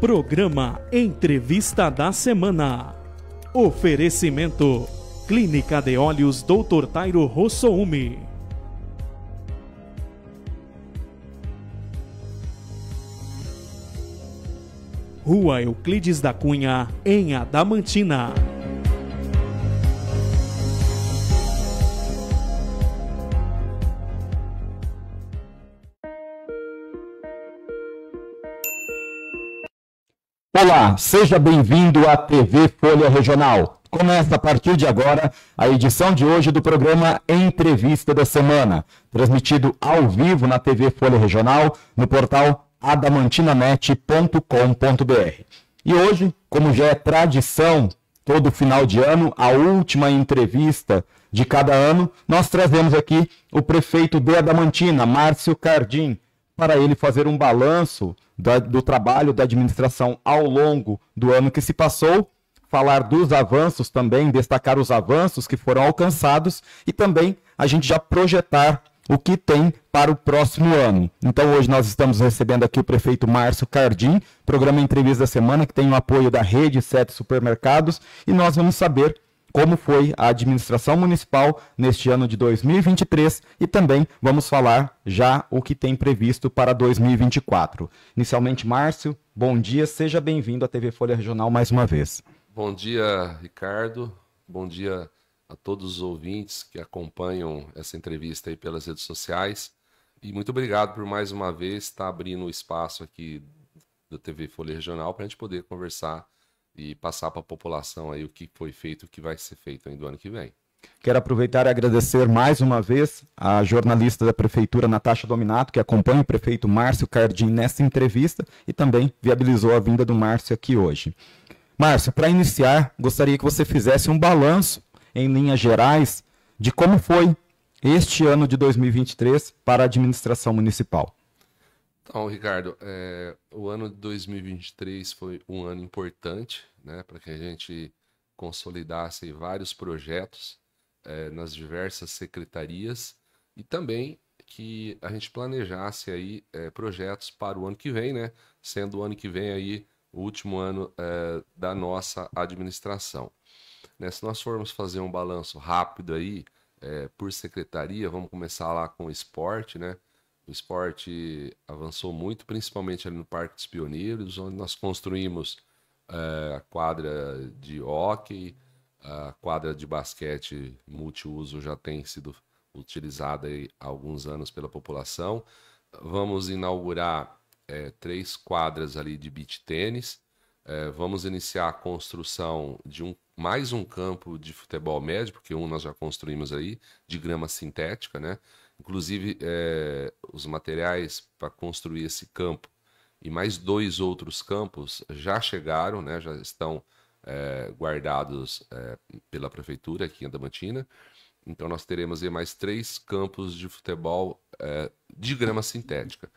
Programa Entrevista da Semana. Oferecimento: Clínica de Olhos Dr. Tairo Rossoumi. Rua Euclides da Cunha, em Adamantina. Olá, seja bem-vindo à TV Folha Regional. Começa a partir de agora a edição de hoje do programa Entrevista da Semana, transmitido ao vivo na TV Folha Regional, no portal adamantinanet.com.br. E hoje, como já é tradição, todo final de ano, a última entrevista de cada ano, nós trazemos aqui o prefeito de Adamantina, Márcio Cardim, para ele fazer um balanço da, do trabalho da administração ao longo do ano que se passou, falar dos avanços também, destacar os avanços que foram alcançados e também a gente já projetar o que tem para o próximo ano. Então, hoje nós estamos recebendo aqui o prefeito Márcio Cardim, programa Entrevista da Semana, que tem o apoio da Rede Sete Supermercados, e nós vamos saber como foi a administração municipal neste ano de 2023 e também vamos falar já o que tem previsto para 2024. Inicialmente, Márcio, bom dia, seja bem-vindo à TV Folha Regional mais uma vez. Bom dia, Ricardo. Bom dia a todos os ouvintes que acompanham essa entrevista aí pelas redes sociais. E muito obrigado por mais uma vez estar abrindo o espaço aqui da TV Folha Regional para a gente poder conversar e passar para a população aí o que foi feito, o que vai ser feito ainda do ano que vem. Quero aproveitar e agradecer mais uma vez a jornalista da Prefeitura, Natasha Dominato, que acompanha o prefeito Márcio Cardim nessa entrevista e também viabilizou a vinda do Márcio aqui hoje. Márcio, para iniciar, gostaria que você fizesse um balanço, em linhas gerais, de como foi este ano de 2023 para a administração municipal. Então, Ricardo, é, o ano de 2023 foi um ano importante, né, para que a gente consolidasse vários projetos é, nas diversas secretarias e também que a gente planejasse aí é, projetos para o ano que vem, né, sendo o ano que vem aí o último ano é, da nossa administração. Né, se nós formos fazer um balanço rápido aí é, por secretaria, vamos começar lá com o esporte, né? O esporte avançou muito, principalmente ali no Parque dos Pioneiros, onde nós construímos eh, a quadra de hockey, a quadra de basquete multiuso já tem sido utilizada há alguns anos pela população. Vamos inaugurar é, três quadras ali de beach tênis. É, vamos iniciar a construção de um, mais um campo de futebol médio, porque um nós já construímos aí, de grama sintética, né? Inclusive, é, os materiais para construir esse campo e mais dois outros campos já chegaram, né, já estão é, guardados é, pela prefeitura aqui em Damantina. Então, nós teremos aí mais três campos de futebol é, de grama sintética.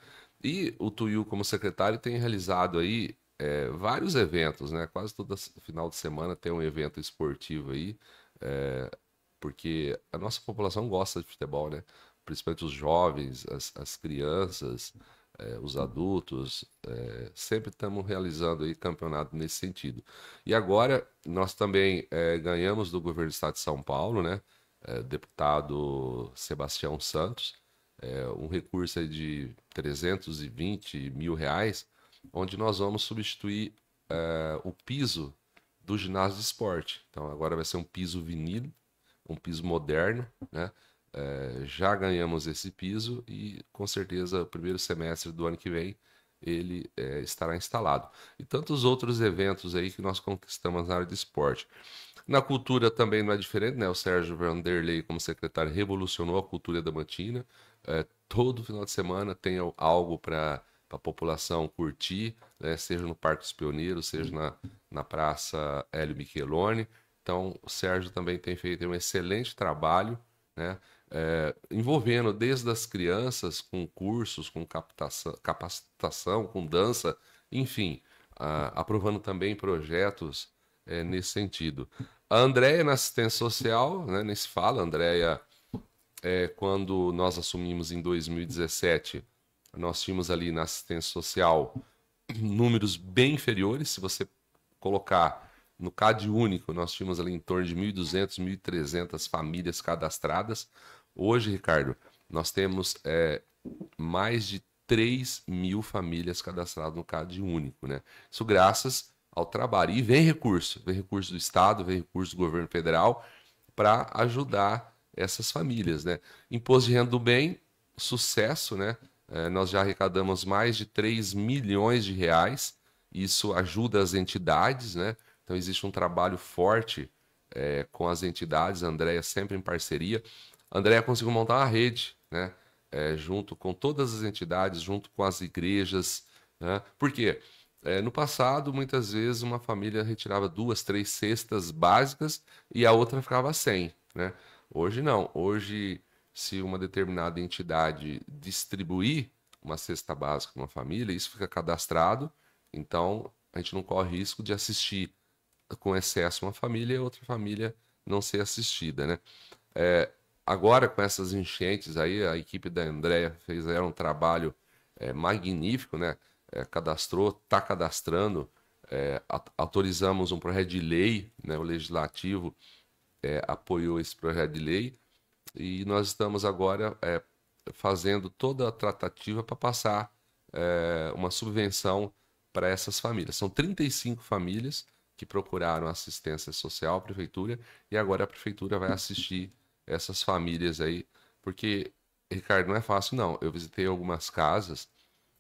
E o Tuiu, como secretário, tem realizado aí é, vários eventos, né? Quase todo final de semana tem um evento esportivo aí, é, porque a nossa população gosta de futebol, né? principalmente os jovens, as, as crianças, é, os adultos, é, sempre estamos realizando aí campeonato nesse sentido. E agora nós também é, ganhamos do governo do estado de São Paulo, né? deputado Sebastião Santos, um recurso de 320 mil reais, onde nós vamos substituir o piso do ginásio de esporte. Então agora vai ser um piso vinil, um piso moderno, né? É, já ganhamos esse piso e com certeza o primeiro semestre do ano que vem ele é, estará instalado. E tantos outros eventos aí que nós conquistamos na área de esporte. Na cultura também não é diferente, né? O Sérgio Vanderlei, como secretário, revolucionou a cultura da Mantina. É, todo final de semana tem algo para a população curtir, né? seja no Parque dos Pioneiros, seja na, na Praça Hélio Micheloni. Então, o Sérgio também tem feito um excelente trabalho, né? é, envolvendo desde as crianças com cursos, com capacitação, com dança, enfim, a, aprovando também projetos é, nesse sentido. A Andréia na assistência social, né, nem se fala, Andréia, é, quando nós assumimos em 2017, nós tínhamos ali na assistência social números bem inferiores, se você colocar no CAD único, nós tínhamos ali em torno de 1.200, 1.300 famílias cadastradas. Hoje, Ricardo, nós temos é, mais de 3 mil famílias cadastradas no CAD único, né? Isso graças ao trabalho. E vem recurso, vem recurso do Estado, vem recurso do governo federal para ajudar essas famílias, né? Imposto de renda do bem, sucesso, né? É, nós já arrecadamos mais de 3 milhões de reais. Isso ajuda as entidades, né? Então existe um trabalho forte é, com as entidades, a Andrea sempre em parceria. Andréia conseguiu montar uma rede, né? É, junto com todas as entidades, junto com as igrejas. Né? Por quê? É, no passado, muitas vezes, uma família retirava duas, três cestas básicas e a outra ficava sem. Né? Hoje não. Hoje, se uma determinada entidade distribuir uma cesta básica para uma família, isso fica cadastrado, então a gente não corre risco de assistir com excesso uma família e outra família não ser assistida. Né? É, agora com essas enchentes aí, a equipe da fez era um trabalho é, magnífico, né? É, cadastrou, está cadastrando, é, autorizamos um projeto de lei, né? o legislativo é, apoiou esse projeto de lei e nós estamos agora é, fazendo toda a tratativa para passar é, uma subvenção para essas famílias. São 35 famílias que procuraram assistência social à prefeitura e agora a prefeitura vai assistir essas famílias aí, porque, Ricardo, não é fácil não. Eu visitei algumas casas,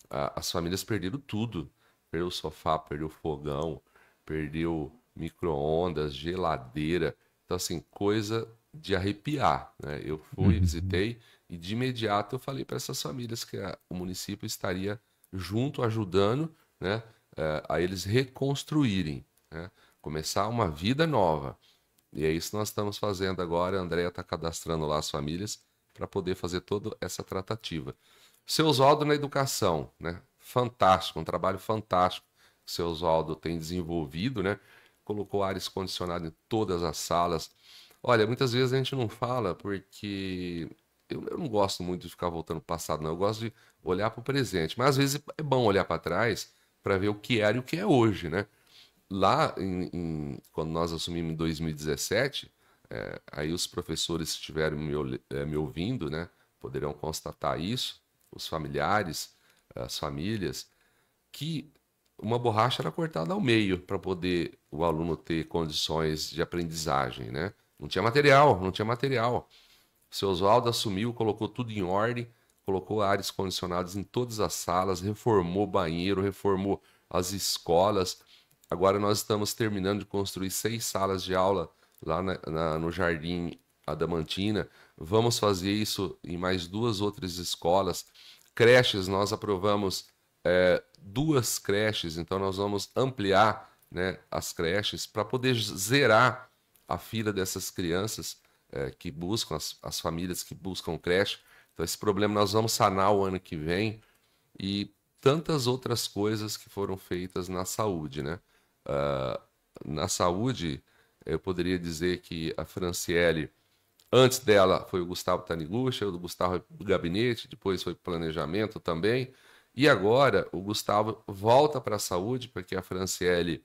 a, as famílias perderam tudo. Perdeu o sofá, perdeu o fogão, perdeu micro-ondas, geladeira. Então, assim, coisa de arrepiar, né? Eu fui, uhum. visitei uhum. e de imediato eu falei para essas famílias que a, o município estaria junto, ajudando, né? Eh, a eles reconstruírem, né? começar uma vida nova. E é isso que nós estamos fazendo agora. A Andrea está cadastrando lá as famílias para poder fazer toda essa tratativa. Seu Oswaldo na educação, né? Fantástico, um trabalho fantástico que o seu Oswaldo tem desenvolvido, né? Colocou ar condicionado em todas as salas. Olha, muitas vezes a gente não fala porque eu, eu não gosto muito de ficar voltando para o passado, não. Eu gosto de olhar para o presente. Mas às vezes é bom olhar para trás para ver o que era e o que é hoje, né? lá, em, em, quando nós assumimos em 2017, é, aí os professores se estiveram me, é, me, ouvindo, né, poderão constatar isso, os familiares, as famílias, que uma borracha era cortada ao meio para poder o aluno ter condições de aprendizagem, né? Não tinha material, não tinha material. O seu Oswaldo assumiu, colocou tudo em ordem, colocou áreas condicionados em todas as salas, reformou banheiro, reformou as escolas, Agora nós estamos terminando de construir seis salas de aula lá na, na, no Jardim Adamantina. Vamos fazer isso em mais duas outras escolas. Creches, nós aprovamos é, duas creches, então nós vamos ampliar né, as creches para poder zerar a fila dessas crianças é, que buscam, as, as famílias que buscam creche. Então, esse problema nós vamos sanar o ano que vem e tantas outras coisas que foram feitas na saúde, né? Uh, na saúde, eu poderia dizer que a Franciele, antes dela foi o Gustavo Tanigucha, o Gustavo foi gabinete, depois foi planejamento também. E agora o Gustavo volta para a saúde, porque a Franciele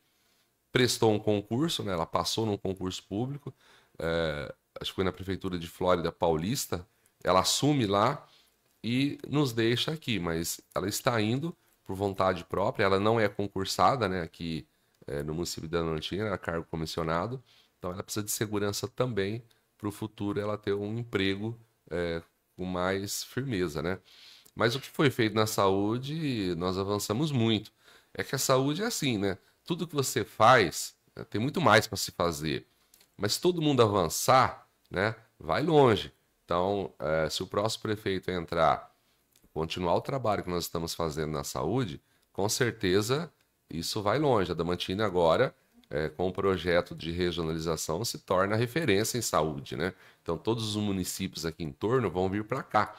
prestou um concurso, né? ela passou num concurso público, é, acho que foi na Prefeitura de Flórida Paulista. Ela assume lá e nos deixa aqui, mas ela está indo por vontade própria, ela não é concursada né, aqui é, no município da Anarantina, era cargo comissionado. Então ela precisa de segurança também para o futuro ela ter um emprego é, com mais firmeza, né? Mas o que foi feito na saúde, nós avançamos muito. É que a saúde é assim, né? Tudo que você faz, né, tem muito mais para se fazer. Mas se todo mundo avançar, né, vai longe. Então, é, se o próximo prefeito entrar, continuar o trabalho que nós estamos fazendo na saúde, com certeza isso vai longe. A Damantina agora, é, com o projeto de regionalização, se torna referência em saúde, né? Então todos os municípios aqui em torno vão vir para cá.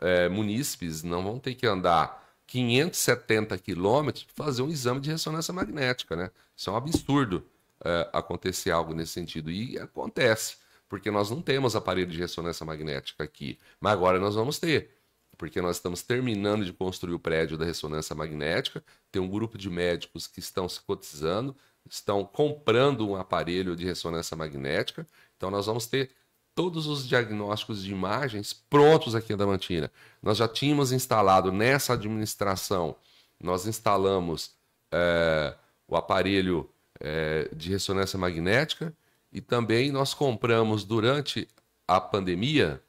É, munícipes não vão ter que andar 570 quilômetros para fazer um exame de ressonância magnética, né? Isso é um absurdo é, acontecer algo nesse sentido. E acontece, porque nós não temos aparelho de ressonância magnética aqui, mas agora nós vamos ter porque nós estamos terminando de construir o prédio da ressonância magnética. Tem um grupo de médicos que estão se cotizando, estão comprando um aparelho de ressonância magnética. Então, nós vamos ter todos os diagnósticos de imagens prontos aqui em Mantina. Nós já tínhamos instalado nessa administração, nós instalamos é, o aparelho é, de ressonância magnética e também nós compramos durante a pandemia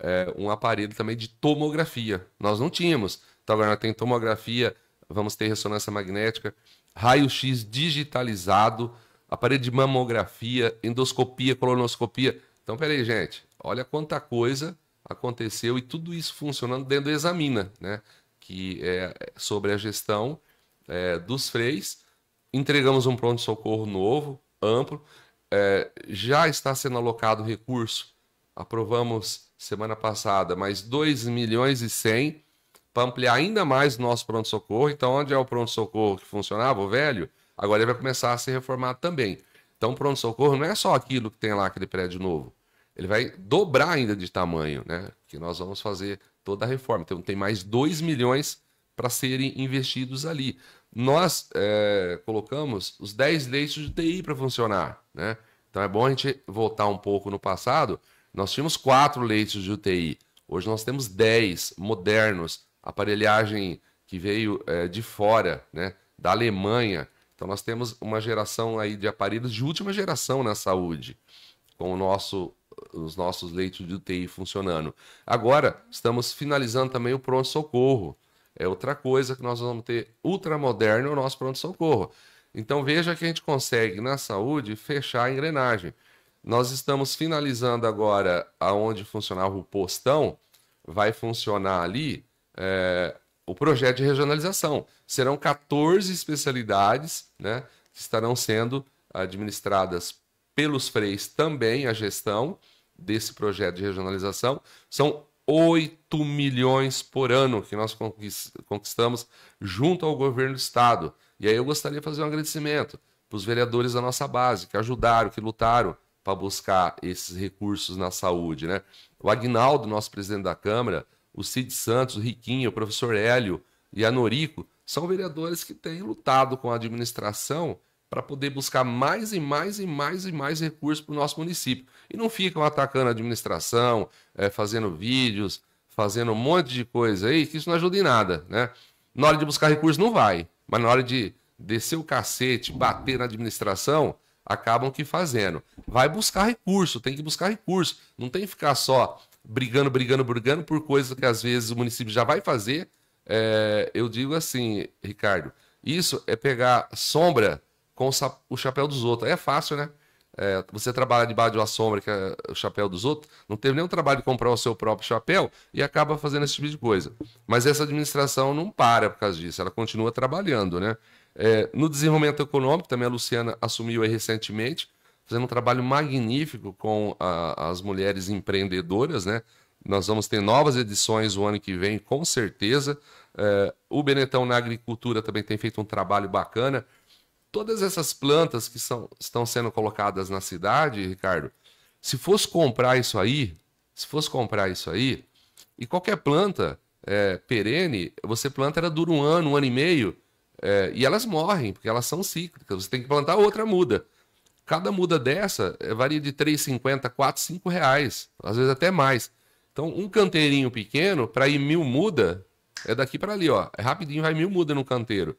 é, um aparelho também de tomografia. Nós não tínhamos. Então agora tem tomografia, vamos ter ressonância magnética, raio-x digitalizado, aparelho de mamografia, endoscopia, colonoscopia. Então, peraí, gente, olha quanta coisa aconteceu e tudo isso funcionando dentro do Examina, né? que é sobre a gestão é, dos freios. Entregamos um pronto-socorro novo, amplo. É, já está sendo alocado recurso aprovamos semana passada mais 2 milhões e 100 para ampliar ainda mais o nosso pronto-socorro. Então, onde é o pronto-socorro que funcionava, o velho, agora ele vai começar a ser reformado também. Então, o pronto-socorro não é só aquilo que tem lá, aquele prédio novo. Ele vai dobrar ainda de tamanho, né? Que nós vamos fazer toda a reforma. Então, tem mais 2 milhões para serem investidos ali. Nós é, colocamos os 10 leitos de TI para funcionar, né? Então, é bom a gente voltar um pouco no passado nós tínhamos quatro leitos de UTI, hoje nós temos dez modernos, aparelhagem que veio é, de fora, né, da Alemanha. Então nós temos uma geração aí de aparelhos de última geração na saúde, com o nosso, os nossos leitos de UTI funcionando. Agora estamos finalizando também o pronto socorro. É outra coisa que nós vamos ter ultramoderno o nosso pronto socorro. Então veja que a gente consegue na saúde fechar a engrenagem. Nós estamos finalizando agora aonde funcionava o postão, vai funcionar ali é, o projeto de regionalização. Serão 14 especialidades né, que estarão sendo administradas pelos freis também, a gestão desse projeto de regionalização. São 8 milhões por ano que nós conquistamos junto ao governo do estado. E aí eu gostaria de fazer um agradecimento para os vereadores da nossa base, que ajudaram, que lutaram para buscar esses recursos na saúde, né? O Agnaldo, nosso presidente da Câmara, o Cid Santos, o Riquinho, o professor Hélio e a Norico são vereadores que têm lutado com a administração para poder buscar mais e mais e mais e mais recursos para o nosso município. E não ficam atacando a administração, é, fazendo vídeos, fazendo um monte de coisa aí, que isso não ajuda em nada, né? Na hora de buscar recursos não vai, mas na hora de descer o cacete, bater na administração, acabam que fazendo. Vai buscar recurso, tem que buscar recurso. Não tem que ficar só brigando, brigando, brigando por coisas que às vezes o município já vai fazer. É, eu digo assim, Ricardo, isso é pegar sombra com o chapéu dos outros. é fácil, né? É, você trabalha debaixo de uma sombra, que é o chapéu dos outros, não teve nenhum trabalho de comprar o seu próprio chapéu e acaba fazendo esse tipo de coisa. Mas essa administração não para por causa disso, ela continua trabalhando, né? É, no desenvolvimento econômico, também a Luciana assumiu recentemente, fazendo um trabalho magnífico com a, as mulheres empreendedoras, né? Nós vamos ter novas edições o ano que vem, com certeza. É, o Benetão na agricultura também tem feito um trabalho bacana. Todas essas plantas que são, estão sendo colocadas na cidade, Ricardo, se fosse comprar isso aí, se fosse comprar isso aí, e qualquer planta é, perene, você planta, ela dura um ano, um ano e meio. É, e elas morrem, porque elas são cíclicas. Você tem que plantar outra muda. Cada muda dessa é, varia de 3,50, 4, 5 reais, às vezes até mais. Então, um canteirinho pequeno, para ir mil muda, é daqui para ali, ó. É rapidinho, vai mil muda no canteiro.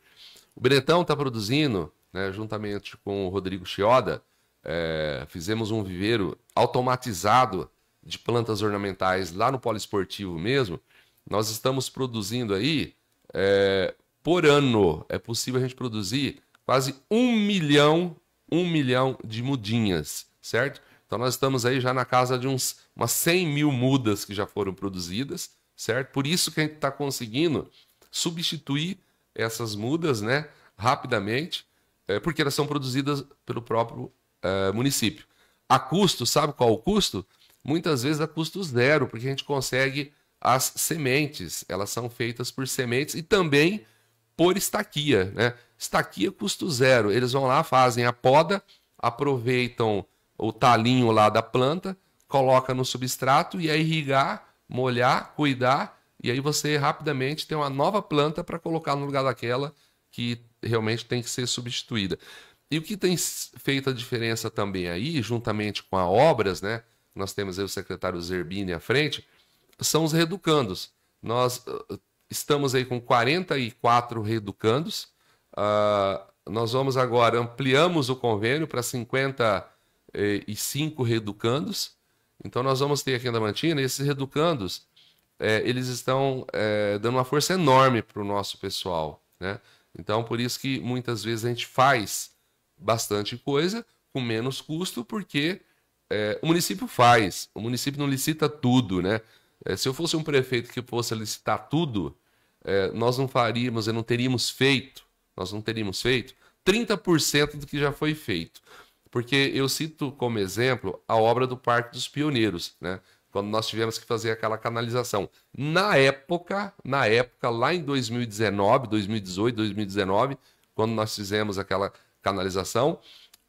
O Bretão está produzindo, né, juntamente com o Rodrigo Chioda, é, fizemos um viveiro automatizado de plantas ornamentais lá no polo esportivo mesmo. Nós estamos produzindo aí é, por ano é possível a gente produzir quase um milhão, um milhão de mudinhas, certo? Então nós estamos aí já na casa de uns umas 100 mil mudas que já foram produzidas, certo? Por isso que a gente está conseguindo substituir essas mudas, né, rapidamente, é, porque elas são produzidas pelo próprio é, município. A custo, sabe qual o custo? Muitas vezes a custo zero, porque a gente consegue as sementes, elas são feitas por sementes e também por estaquia, né? Estaquia custo zero. Eles vão lá, fazem a poda, aproveitam o talinho lá da planta, coloca no substrato e aí irrigar, molhar, cuidar, e aí você rapidamente tem uma nova planta para colocar no lugar daquela que realmente tem que ser substituída. E o que tem feito a diferença também aí, juntamente com a obras, né? Nós temos aí o secretário Zerbini à frente, são os reeducandos. Nós ah, Estamos aí com 44 reeducandos. Uh, nós vamos agora, ampliamos o convênio para 55 reeducandos. Então nós vamos ter aqui em Damantina, esses reeducandos, é, eles estão é, dando uma força enorme para o nosso pessoal. Né? Então por isso que muitas vezes a gente faz bastante coisa com menos custo, porque é, o município faz, o município não licita tudo, né? É, se eu fosse um prefeito que fosse licitar tudo, é, nós não faríamos e não teríamos feito, nós não teríamos feito 30% do que já foi feito. Porque eu cito como exemplo a obra do Parque dos Pioneiros, né? quando nós tivemos que fazer aquela canalização. Na época, na época, lá em 2019, 2018, 2019, quando nós fizemos aquela canalização,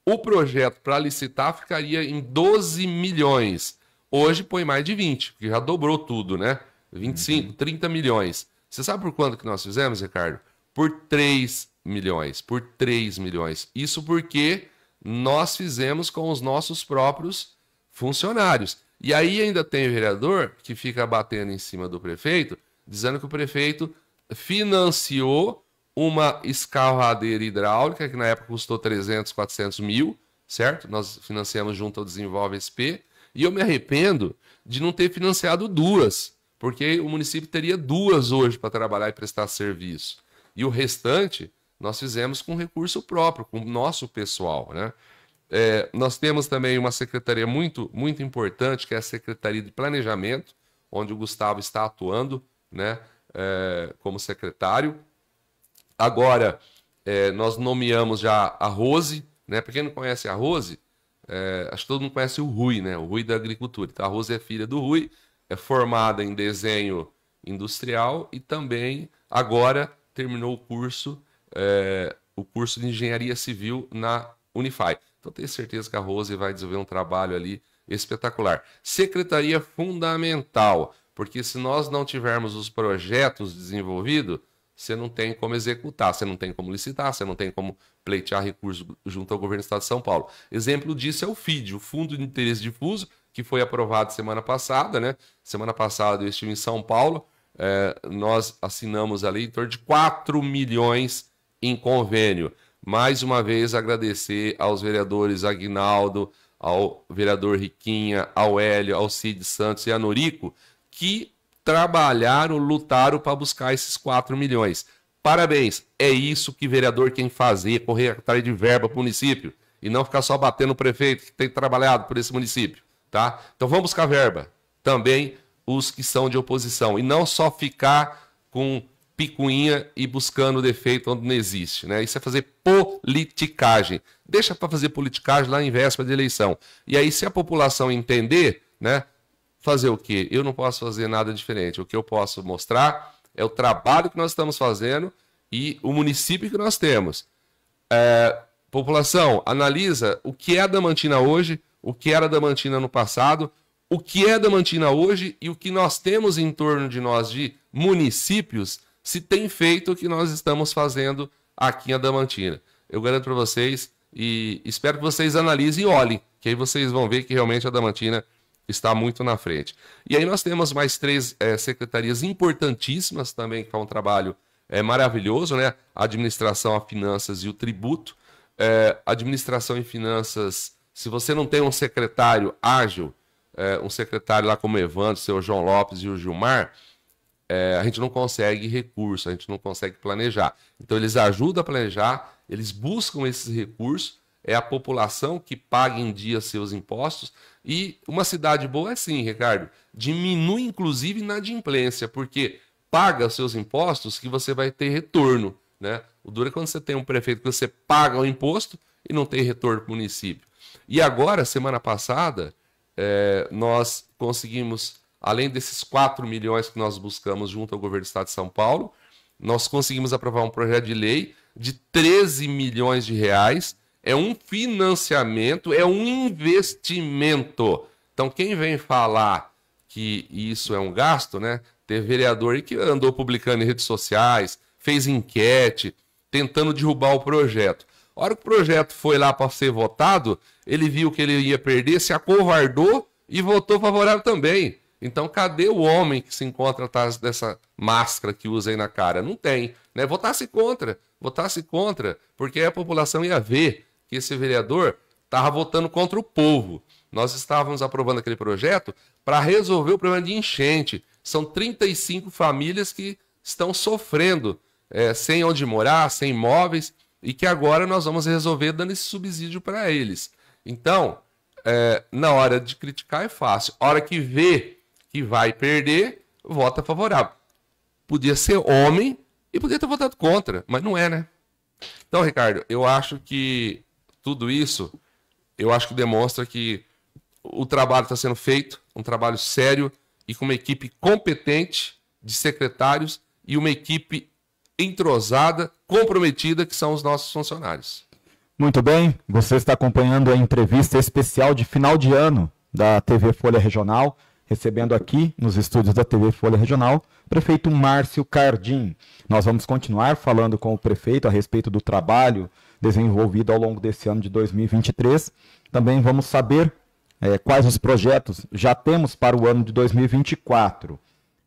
o projeto para licitar ficaria em 12 milhões. Hoje põe mais de 20, porque já dobrou tudo, né? 25, uhum. 30 milhões. Você sabe por quanto que nós fizemos, Ricardo? Por 3 milhões. Por 3 milhões. Isso porque nós fizemos com os nossos próprios funcionários. E aí ainda tem o vereador que fica batendo em cima do prefeito, dizendo que o prefeito financiou uma escavadeira hidráulica, que na época custou 300, 400 mil, certo? Nós financiamos junto ao Desenvolve SP. E eu me arrependo de não ter financiado duas porque o município teria duas hoje para trabalhar e prestar serviço. E o restante nós fizemos com recurso próprio, com o nosso pessoal. Né? É, nós temos também uma secretaria muito, muito importante, que é a Secretaria de Planejamento, onde o Gustavo está atuando né, é, como secretário. Agora, é, nós nomeamos já a Rose, né? Para quem não conhece a Rose, é, acho que todo mundo conhece o Rui, né? O Rui da agricultura. Então, a Rose é filha do Rui, é formada em desenho industrial e também agora terminou o curso, é, o curso de engenharia civil na Unify. Então tenho certeza que a Rose vai desenvolver um trabalho ali espetacular. Secretaria fundamental, porque se nós não tivermos os projetos desenvolvidos, você não tem como executar, você não tem como licitar, você não tem como pleitear recursos junto ao governo do Estado de São Paulo. Exemplo disso é o FID, o Fundo de Interesse Difuso, que foi aprovado semana passada, né? Semana passada eu estive em São Paulo, é, nós assinamos ali em torno de 4 milhões em convênio. Mais uma vez agradecer aos vereadores Agnaldo, ao vereador Riquinha, ao Hélio, ao Cid Santos e a Norico, que trabalharam, lutaram para buscar esses 4 milhões. Parabéns, é isso que vereador tem que fazer, correr atrás de verba para o município e não ficar só batendo o prefeito que tem trabalhado por esse município tá? Então vamos buscar verba. Também os que são de oposição. E não só ficar com picuinha e buscando defeito onde não existe, né? Isso é fazer politicagem. Deixa para fazer politicagem lá em véspera de eleição. E aí, se a população entender, né? Fazer o quê? Eu não posso fazer nada diferente. O que eu posso mostrar é o trabalho que nós estamos fazendo e o município que nós temos. É, população, analisa o que é a Damantina hoje, o que era Damantina no passado, o que é Damantina hoje e o que nós temos em torno de nós de municípios, se tem feito o que nós estamos fazendo aqui em Adamantina. Eu garanto para vocês e espero que vocês analisem e olhem, que aí vocês vão ver que realmente a Adamantina está muito na frente. E aí nós temos mais três é, secretarias importantíssimas também, que faz um trabalho é, maravilhoso, né? A administração, a finanças e o tributo. É, administração e finanças se você não tem um secretário ágil, é, um secretário lá como o Evandro, o seu João Lopes e o Gilmar, é, a gente não consegue recurso, a gente não consegue planejar. Então eles ajudam a planejar, eles buscam esses recursos, é a população que paga em dia seus impostos. E uma cidade boa é sim, Ricardo, diminui inclusive inadimplência, porque paga seus impostos que você vai ter retorno. Né? O duro é quando você tem um prefeito que você paga o imposto e não tem retorno para o município. E agora, semana passada, é, nós conseguimos, além desses 4 milhões que nós buscamos junto ao governo do Estado de São Paulo, nós conseguimos aprovar um projeto de lei de 13 milhões de reais. É um financiamento, é um investimento. Então, quem vem falar que isso é um gasto, né? Teve vereador que andou publicando em redes sociais, fez enquete, tentando derrubar o projeto. A hora que o projeto foi lá para ser votado, ele viu que ele ia perder, se acovardou e votou favorável também. Então, cadê o homem que se encontra atrás dessa máscara que usa aí na cara? Não tem. Né? Votasse contra, votasse contra, porque a população ia ver que esse vereador estava votando contra o povo. Nós estávamos aprovando aquele projeto para resolver o problema de enchente. São 35 famílias que estão sofrendo é, sem onde morar, sem imóveis e que agora nós vamos resolver dando esse subsídio para eles. Então, é, na hora de criticar é fácil. hora que vê que vai perder, vota favorável. Podia ser homem e podia ter votado contra, mas não é, né? Então, Ricardo, eu acho que tudo isso, eu acho que demonstra que o trabalho está sendo feito, um trabalho sério e com uma equipe competente de secretários e uma equipe entrosada, comprometida que são os nossos funcionários. Muito bem, você está acompanhando a entrevista especial de final de ano da TV Folha Regional, recebendo aqui nos estúdios da TV Folha Regional o prefeito Márcio Cardim. Nós vamos continuar falando com o prefeito a respeito do trabalho desenvolvido ao longo desse ano de 2023. Também vamos saber é, quais os projetos já temos para o ano de 2024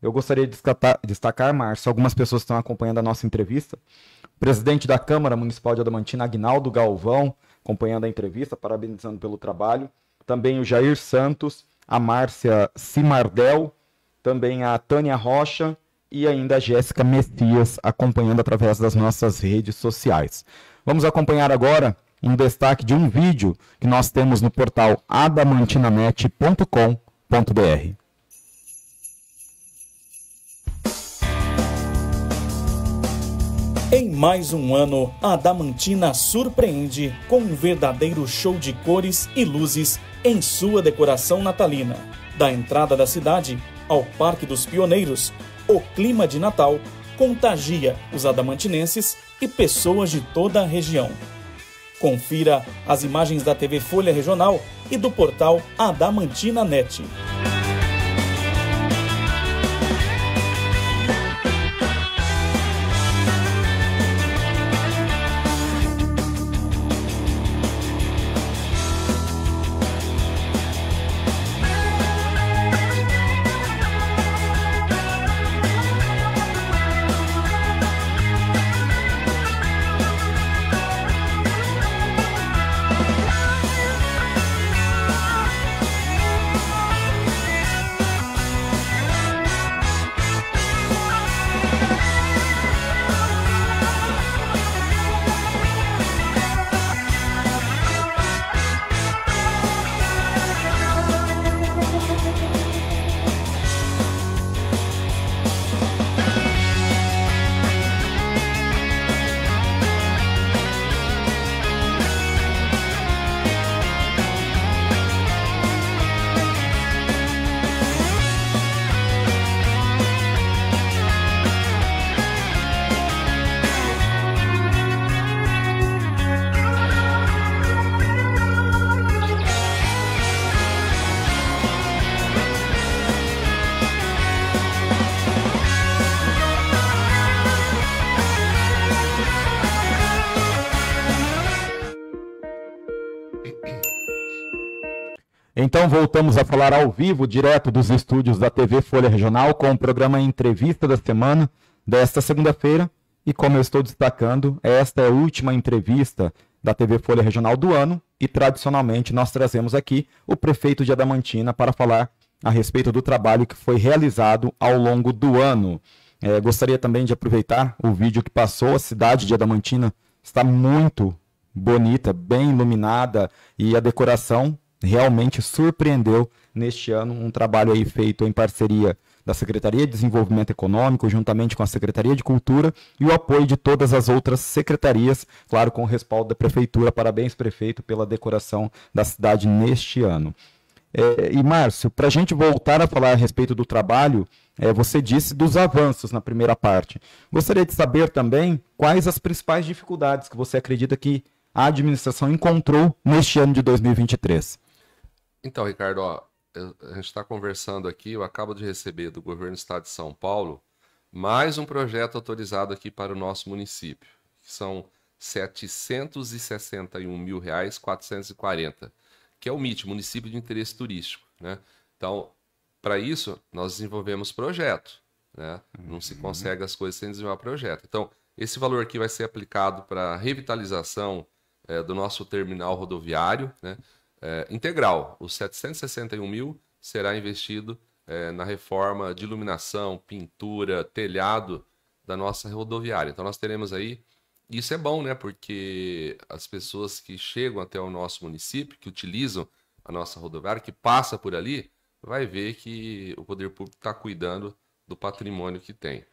eu gostaria de destacar, destacar Márcio, algumas pessoas estão acompanhando a nossa entrevista. O presidente da Câmara Municipal de Adamantina, Agnaldo Galvão, acompanhando a entrevista, parabenizando pelo trabalho. Também o Jair Santos, a Márcia Simardel, também a Tânia Rocha e ainda a Jéssica Messias, acompanhando através das nossas redes sociais. Vamos acompanhar agora um destaque de um vídeo que nós temos no portal adamantinanet.com.br. Em mais um ano, a Adamantina surpreende com um verdadeiro show de cores e luzes em sua decoração natalina. Da entrada da cidade ao Parque dos Pioneiros, o clima de Natal contagia os adamantinenses e pessoas de toda a região. Confira as imagens da TV Folha Regional e do portal Adamantina Net. Então voltamos a falar ao vivo, direto dos estúdios da TV Folha Regional, com o programa Entrevista da Semana desta segunda-feira. E como eu estou destacando, esta é a última entrevista da TV Folha Regional do ano e tradicionalmente nós trazemos aqui o prefeito de Adamantina para falar a respeito do trabalho que foi realizado ao longo do ano. É, gostaria também de aproveitar o vídeo que passou, a cidade de Adamantina está muito bonita, bem iluminada e a decoração realmente surpreendeu neste ano. Um trabalho aí feito em parceria da Secretaria de Desenvolvimento Econômico, juntamente com a Secretaria de Cultura e o apoio de todas as outras secretarias, claro, com o respaldo da Prefeitura. Parabéns, prefeito, pela decoração da cidade neste ano. É, e, Márcio, para a gente voltar a falar a respeito do trabalho, é, você disse dos avanços na primeira parte. Gostaria de saber também quais as principais dificuldades que você acredita que a administração encontrou neste ano de 2023. Então, Ricardo, ó, a gente está conversando aqui, eu acabo de receber do governo do estado de São Paulo mais um projeto autorizado aqui para o nosso município, que são 761 mil reais 440, que é o MIT, município de interesse turístico, né? Então, para isso nós desenvolvemos projeto, né? Não uhum. se consegue as coisas sem desenvolver projeto. Então, esse valor aqui vai ser aplicado para revitalização é, do nosso terminal rodoviário, né? é, integral. Os 761 mil será investido é, na reforma de iluminação, pintura, telhado da nossa rodoviária. Então nós teremos aí isso é bom, né? Porque as pessoas que chegam até o nosso município, que utilizam a nossa rodoviária, que passa por ali, vai ver que o poder público está cuidando do patrimônio que tem.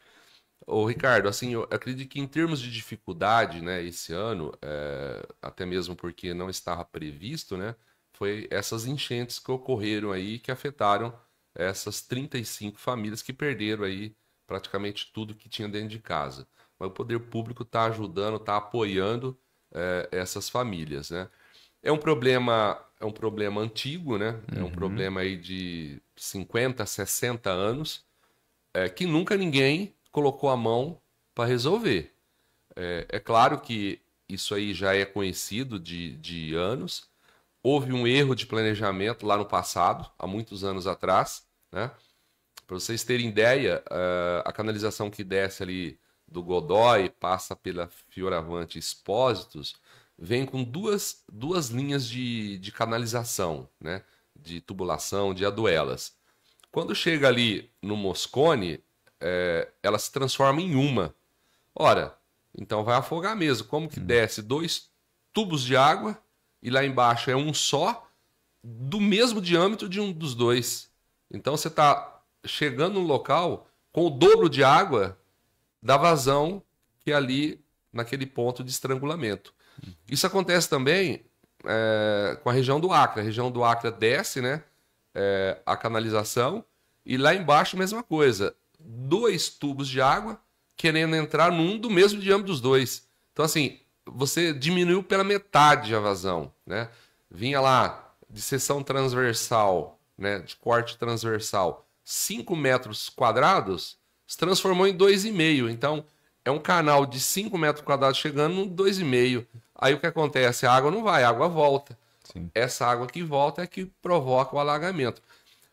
Ô, Ricardo, assim, eu acredito que em termos de dificuldade, né, esse ano, é, até mesmo porque não estava previsto, né, foi essas enchentes que ocorreram aí que afetaram essas 35 famílias que perderam aí praticamente tudo que tinha dentro de casa. Mas o poder público está ajudando, está apoiando é, essas famílias, né? É um problema, é um problema antigo, né? É um uhum. problema aí de 50, 60 anos, é, que nunca ninguém colocou a mão para resolver. É, é, claro que isso aí já é conhecido de, de anos, houve um erro de planejamento lá no passado, há muitos anos atrás, né? Para vocês terem ideia, eh, a canalização que desce ali do Godoy, passa pela Fioravante Expósitos, vem com duas, duas linhas de, de canalização, né? De tubulação, de aduelas. Quando chega ali no Moscone, é, ela se transforma em uma. Ora, então vai afogar mesmo. Como que uhum. desce dois tubos de água e lá embaixo é um só, do mesmo diâmetro de um dos dois. Então você está chegando num local com o dobro de água da vazão que é ali naquele ponto de estrangulamento. Hum. Isso acontece também é, com a região do Acre. A região do Acre desce né, é, a canalização e lá embaixo mesma coisa. Dois tubos de água querendo entrar num do mesmo diâmetro dos dois. Então, assim, você diminuiu pela metade a vazão, né? Vinha lá de seção transversal, né, de corte transversal, 5 metros quadrados, se transformou em 2,5. Então, é um canal de 5 metros quadrados chegando no 2,5. Aí o que acontece? A água não vai, a água volta. Sim. Essa água que volta é que provoca o alagamento.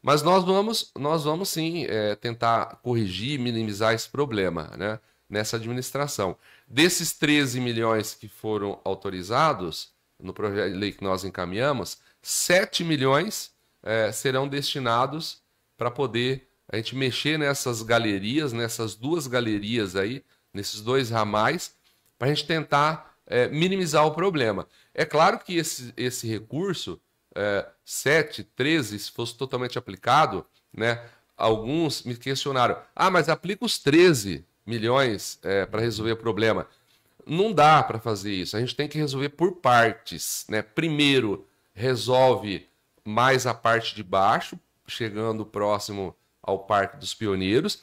Mas nós vamos, nós vamos sim é, tentar corrigir, minimizar esse problema né, nessa administração. Desses 13 milhões que foram autorizados no projeto de lei que nós encaminhamos, 7 milhões é, serão destinados para poder a gente mexer nessas galerias, nessas duas galerias aí, nesses dois ramais, para a gente tentar é, minimizar o problema. É claro que esse, esse recurso, é, 7, 13, se fosse totalmente aplicado, né? Alguns me questionaram: ah, mas aplica os 13 milhões é, para resolver o problema. Não dá para fazer isso. A gente tem que resolver por partes. Né? Primeiro, resolve mais a parte de baixo, chegando próximo ao Parque dos Pioneiros,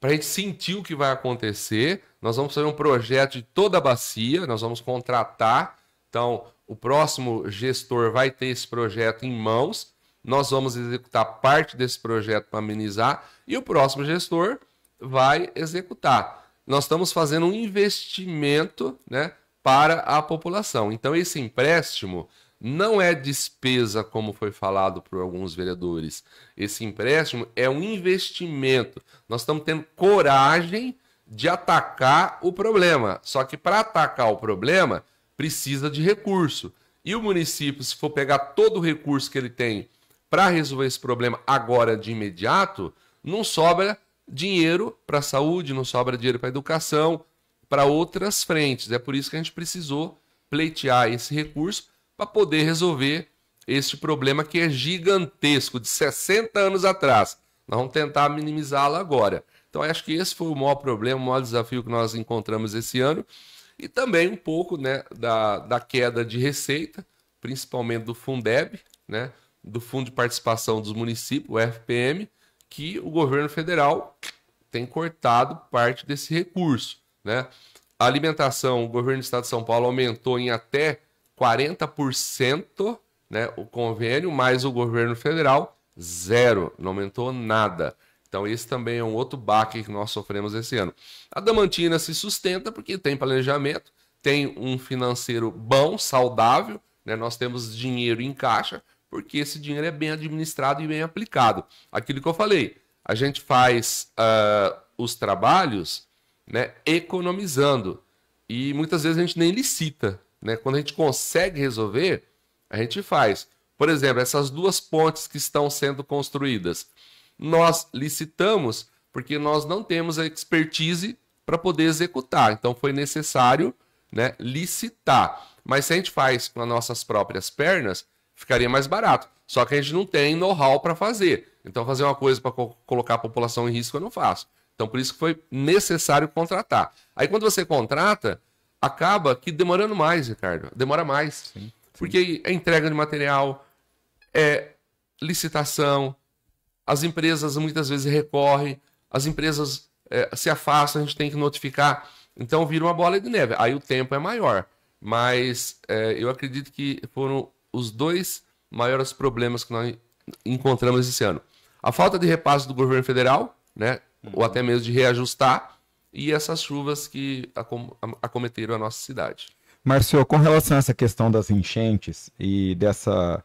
para a gente sentir o que vai acontecer. Nós vamos fazer um projeto de toda a bacia, nós vamos contratar. Então, o próximo gestor vai ter esse projeto em mãos. Nós vamos executar parte desse projeto para amenizar e o próximo gestor vai executar. Nós estamos fazendo um investimento né, para a população. Então, esse empréstimo não é despesa, como foi falado por alguns vereadores. Esse empréstimo é um investimento. Nós estamos tendo coragem de atacar o problema. Só que para atacar o problema, precisa de recurso. E o município, se for pegar todo o recurso que ele tem para resolver esse problema agora de imediato, não sobra dinheiro para a saúde, não sobra dinheiro para a educação, para outras frentes. É por isso que a gente precisou pleitear esse recurso para poder resolver esse problema que é gigantesco, de 60 anos atrás. Nós vamos tentar minimizá-lo agora. Então, acho que esse foi o maior problema, o maior desafio que nós encontramos esse ano. E também um pouco né, da, da queda de receita, principalmente do Fundeb, né, do Fundo de Participação dos Municípios, o FPM, que o governo federal tem cortado parte desse recurso. Né? A alimentação, o governo do estado de São Paulo aumentou em até 40% né, o convênio, mas o governo federal, zero, não aumentou nada. Então, esse também é um outro baque que nós sofremos esse ano. A Damantina se sustenta porque tem planejamento, tem um financeiro bom, saudável, né? nós temos dinheiro em caixa, porque esse dinheiro é bem administrado e bem aplicado. Aquilo que eu falei, a gente faz uh, os trabalhos né, economizando e muitas vezes a gente nem licita. Né? Quando a gente consegue resolver, a gente faz. Por exemplo, essas duas pontes que estão sendo construídas, nós licitamos porque nós não temos a expertise para poder executar. Então foi necessário né, licitar. Mas se a gente faz com as nossas próprias pernas, ficaria mais barato. Só que a gente não tem know-how para fazer. Então, fazer uma coisa para co colocar a população em risco eu não faço. Então, por isso que foi necessário contratar. Aí, quando você contrata, acaba que demorando mais, Ricardo. Demora mais. Sim, sim. Porque é entrega de material, é licitação, as empresas muitas vezes recorrem, as empresas é, se afastam, a gente tem que notificar. Então, vira uma bola de neve. Aí o tempo é maior. Mas é, eu acredito que foram os dois maiores problemas que nós encontramos esse ano. A falta de repasse do governo federal, né, uhum. ou até mesmo de reajustar, e essas chuvas que acom acometeram a nossa cidade. Márcio, com relação a essa questão das enchentes e dessa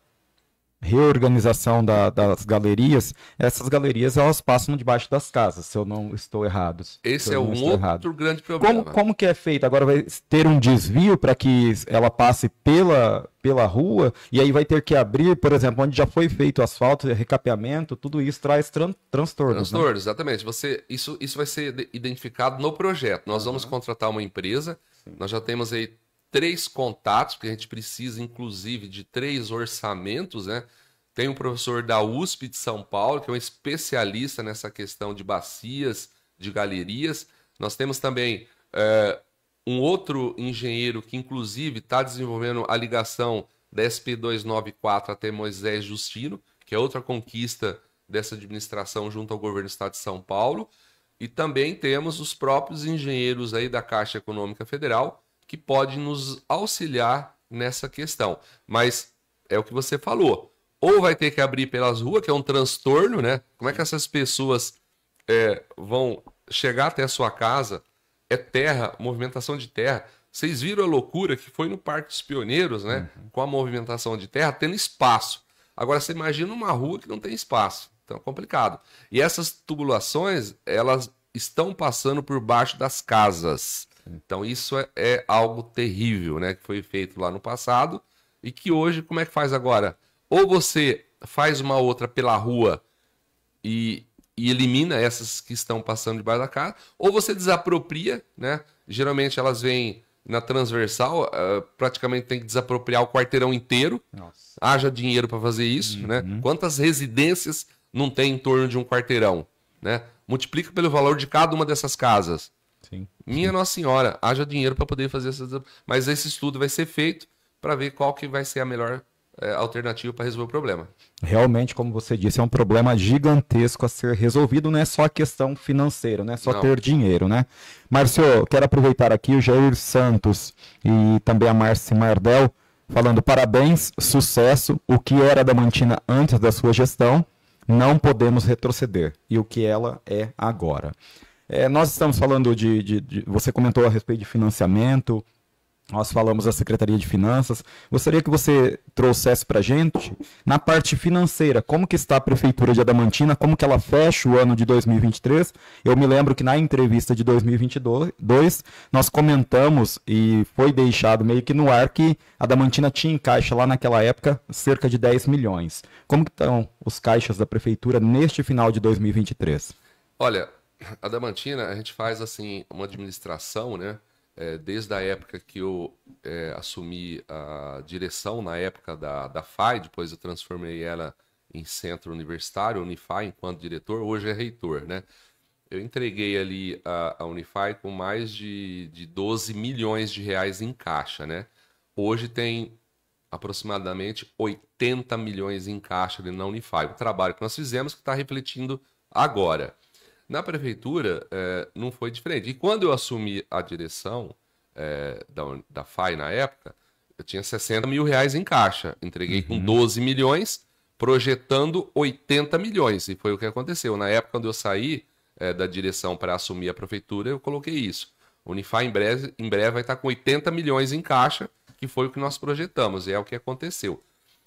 reorganização da, das galerias, essas galerias elas passam debaixo das casas, se eu não estou errado. Esse é um outro errado. grande problema. Como, né? como que é feito? Agora vai ter um desvio para que ela passe pela, pela rua e aí vai ter que abrir, por exemplo, onde já foi feito asfalto, recapeamento, tudo isso traz tran transtornos. Né? Transtornos, né? exatamente. Você, isso, isso vai ser identificado no projeto. Nós vamos uhum. contratar uma empresa, Sim. nós já temos aí três contatos, porque a gente precisa, inclusive, de três orçamentos, né? Tem um professor da USP de São Paulo, que é um especialista nessa questão de bacias, de galerias. Nós temos também é, um outro engenheiro que, inclusive, está desenvolvendo a ligação da SP294 até Moisés Justino, que é outra conquista dessa administração junto ao governo do estado de São Paulo. E também temos os próprios engenheiros aí da Caixa Econômica Federal, que pode nos auxiliar nessa questão. Mas é o que você falou. Ou vai ter que abrir pelas ruas, que é um transtorno, né? Como é que essas pessoas é, vão chegar até a sua casa? É terra, movimentação de terra. Vocês viram a loucura que foi no Parque dos Pioneiros, né? Uhum. Com a movimentação de terra, tendo espaço. Agora, você imagina uma rua que não tem espaço. Então é complicado. E essas tubulações, elas estão passando por baixo das casas. Então isso é, é algo terrível, né? Que foi feito lá no passado e que hoje, como é que faz agora? Ou você faz uma outra pela rua e, e elimina essas que estão passando debaixo da casa, ou você desapropria, né? Geralmente elas vêm na transversal, uh, praticamente tem que desapropriar o quarteirão inteiro. Nossa. Haja dinheiro para fazer isso, né? uhum. né? Quantas residências não tem em torno de um quarteirão, né? Multiplica pelo valor de cada uma dessas casas. Sim. Minha Sim. Nossa Senhora, haja dinheiro para poder fazer essas. Mas esse estudo vai ser feito para ver qual que vai ser a melhor é, alternativa para resolver o problema. Realmente, como você disse, é um problema gigantesco a ser resolvido, não é só questão financeira, não é só não. ter dinheiro, né? Márcio, quero aproveitar aqui o Jair Santos e também a Márcia Mardel falando parabéns, sucesso, o que era da Mantina antes da sua gestão, não podemos retroceder, e o que ela é agora. É, nós estamos falando de, de, de. Você comentou a respeito de financiamento, nós falamos da Secretaria de Finanças. Gostaria que você trouxesse para a gente, na parte financeira, como que está a Prefeitura de Adamantina, como que ela fecha o ano de 2023. Eu me lembro que na entrevista de 2022, nós comentamos e foi deixado meio que no ar que Adamantina tinha em caixa lá naquela época cerca de 10 milhões. Como estão os caixas da Prefeitura neste final de 2023? Olha, a Damantina, a gente faz assim uma administração, né? É, desde a época que eu é, assumi a direção, na época da, da FAI, depois eu transformei ela em centro universitário, Unifai, enquanto diretor, hoje é reitor, né? Eu entreguei ali a, a Unifai com mais de, de 12 milhões de reais em caixa, né? Hoje tem aproximadamente 80 milhões em caixa ali na Unifai. O trabalho que nós fizemos que está refletindo agora. Na prefeitura, é, não foi diferente. E quando eu assumi a direção é, da, da FAI na época, eu tinha 60 mil reais em caixa. Entreguei uhum. com 12 milhões, projetando 80 milhões. E foi o que aconteceu. Na época, quando eu saí é, da direção para assumir a prefeitura, eu coloquei isso. O Unify em breve, em breve vai estar tá com 80 milhões em caixa, que foi o que nós projetamos, e é o que aconteceu.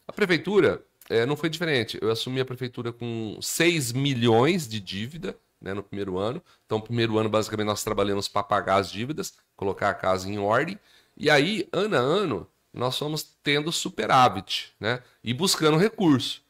A prefeitura é, não foi diferente. Eu assumi a prefeitura com 6 milhões de dívida né, no primeiro ano. Então, no primeiro ano, basicamente, nós trabalhamos para pagar as dívidas, colocar a casa em ordem. E aí, ano a ano, nós fomos tendo superávit né, e buscando recurso.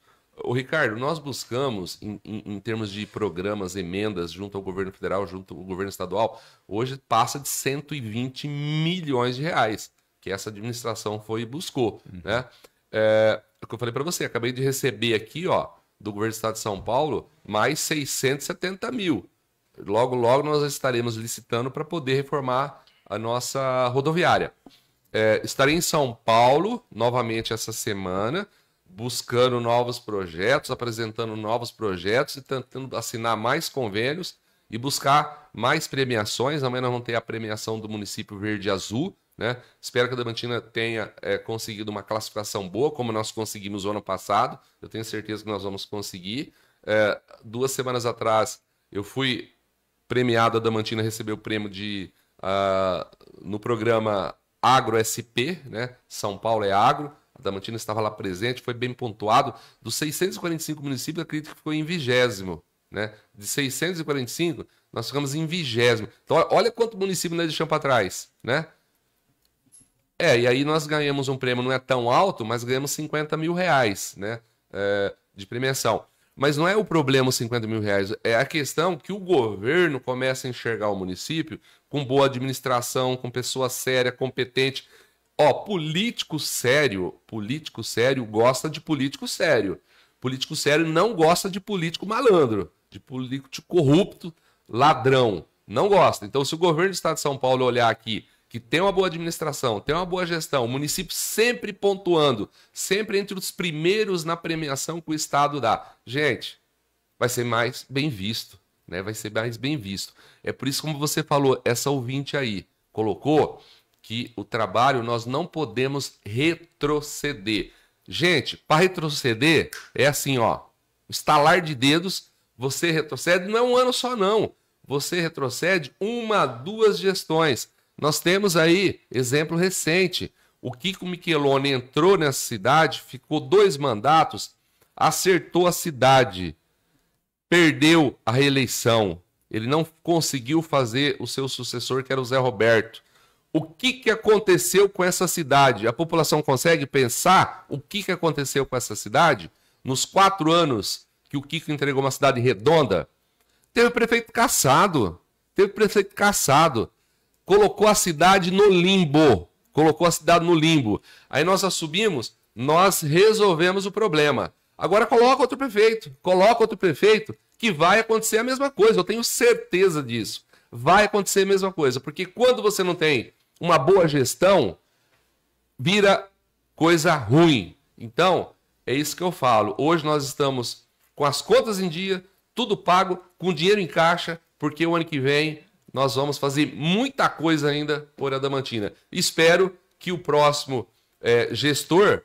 O Ricardo, nós buscamos, em, em, em, termos de programas, emendas junto ao governo federal, junto ao governo estadual, hoje passa de 120 milhões de reais que essa administração foi e buscou. Né? Uhum. É, é o que eu falei para você, acabei de receber aqui, ó, do governo do Estado de São Paulo mais 670 mil. Logo, logo nós estaremos licitando para poder reformar a nossa rodoviária. É, estarei em São Paulo novamente essa semana, buscando novos projetos, apresentando novos projetos e tentando assinar mais convênios e buscar mais premiações. Amanhã nós vamos ter a premiação do município Verde Azul, né? Espero que a Damantina tenha é, conseguido uma classificação boa, como nós conseguimos o ano passado. Eu tenho certeza que nós vamos conseguir. É, duas semanas atrás, eu fui premiado. A Damantina recebeu o prêmio de uh, no programa Agro SP, né? São Paulo é agro. A Damantina estava lá presente, foi bem pontuado. Dos 645 municípios, acredito que ficou em vigésimo. Né? De 645, nós ficamos em vigésimo. Então, olha quanto município nós deixamos para trás, né? É, e aí nós ganhamos um prêmio, não é tão alto, mas ganhamos 50 mil reais, né? É, de premiação. Mas não é o problema os 50 mil reais, é a questão que o governo começa a enxergar o município com boa administração, com pessoa séria, competente. Ó, político sério, político sério gosta de político sério. Político sério não gosta de político malandro, de político corrupto, ladrão. Não gosta. Então, se o governo do estado de São Paulo olhar aqui que tem uma boa administração, tem uma boa gestão, o município sempre pontuando, sempre entre os primeiros na premiação que o Estado dá. Gente, vai ser mais bem visto, né? Vai ser mais bem visto. É por isso, como você falou, essa ouvinte aí colocou que o trabalho nós não podemos retroceder. Gente, para retroceder é assim, ó, estalar de dedos, você retrocede, não é um ano só não. Você retrocede uma, duas gestões nós temos aí exemplo recente. O Kiko Michelone entrou nessa cidade, ficou dois mandatos, acertou a cidade, perdeu a reeleição. Ele não conseguiu fazer o seu sucessor, que era o Zé Roberto. O que, que aconteceu com essa cidade? A população consegue pensar o que, que aconteceu com essa cidade? Nos quatro anos que o Kiko entregou uma cidade redonda, teve prefeito caçado. Teve prefeito caçado colocou a cidade no limbo. Colocou a cidade no limbo. Aí nós assumimos, nós resolvemos o problema. Agora coloca outro prefeito, coloca outro prefeito, que vai acontecer a mesma coisa, eu tenho certeza disso. Vai acontecer a mesma coisa, porque quando você não tem uma boa gestão, vira coisa ruim. Então, é isso que eu falo. Hoje nós estamos com as contas em dia, tudo pago, com dinheiro em caixa, porque o ano que vem nós vamos fazer muita coisa ainda por Adamantina. Espero que o próximo é, gestor,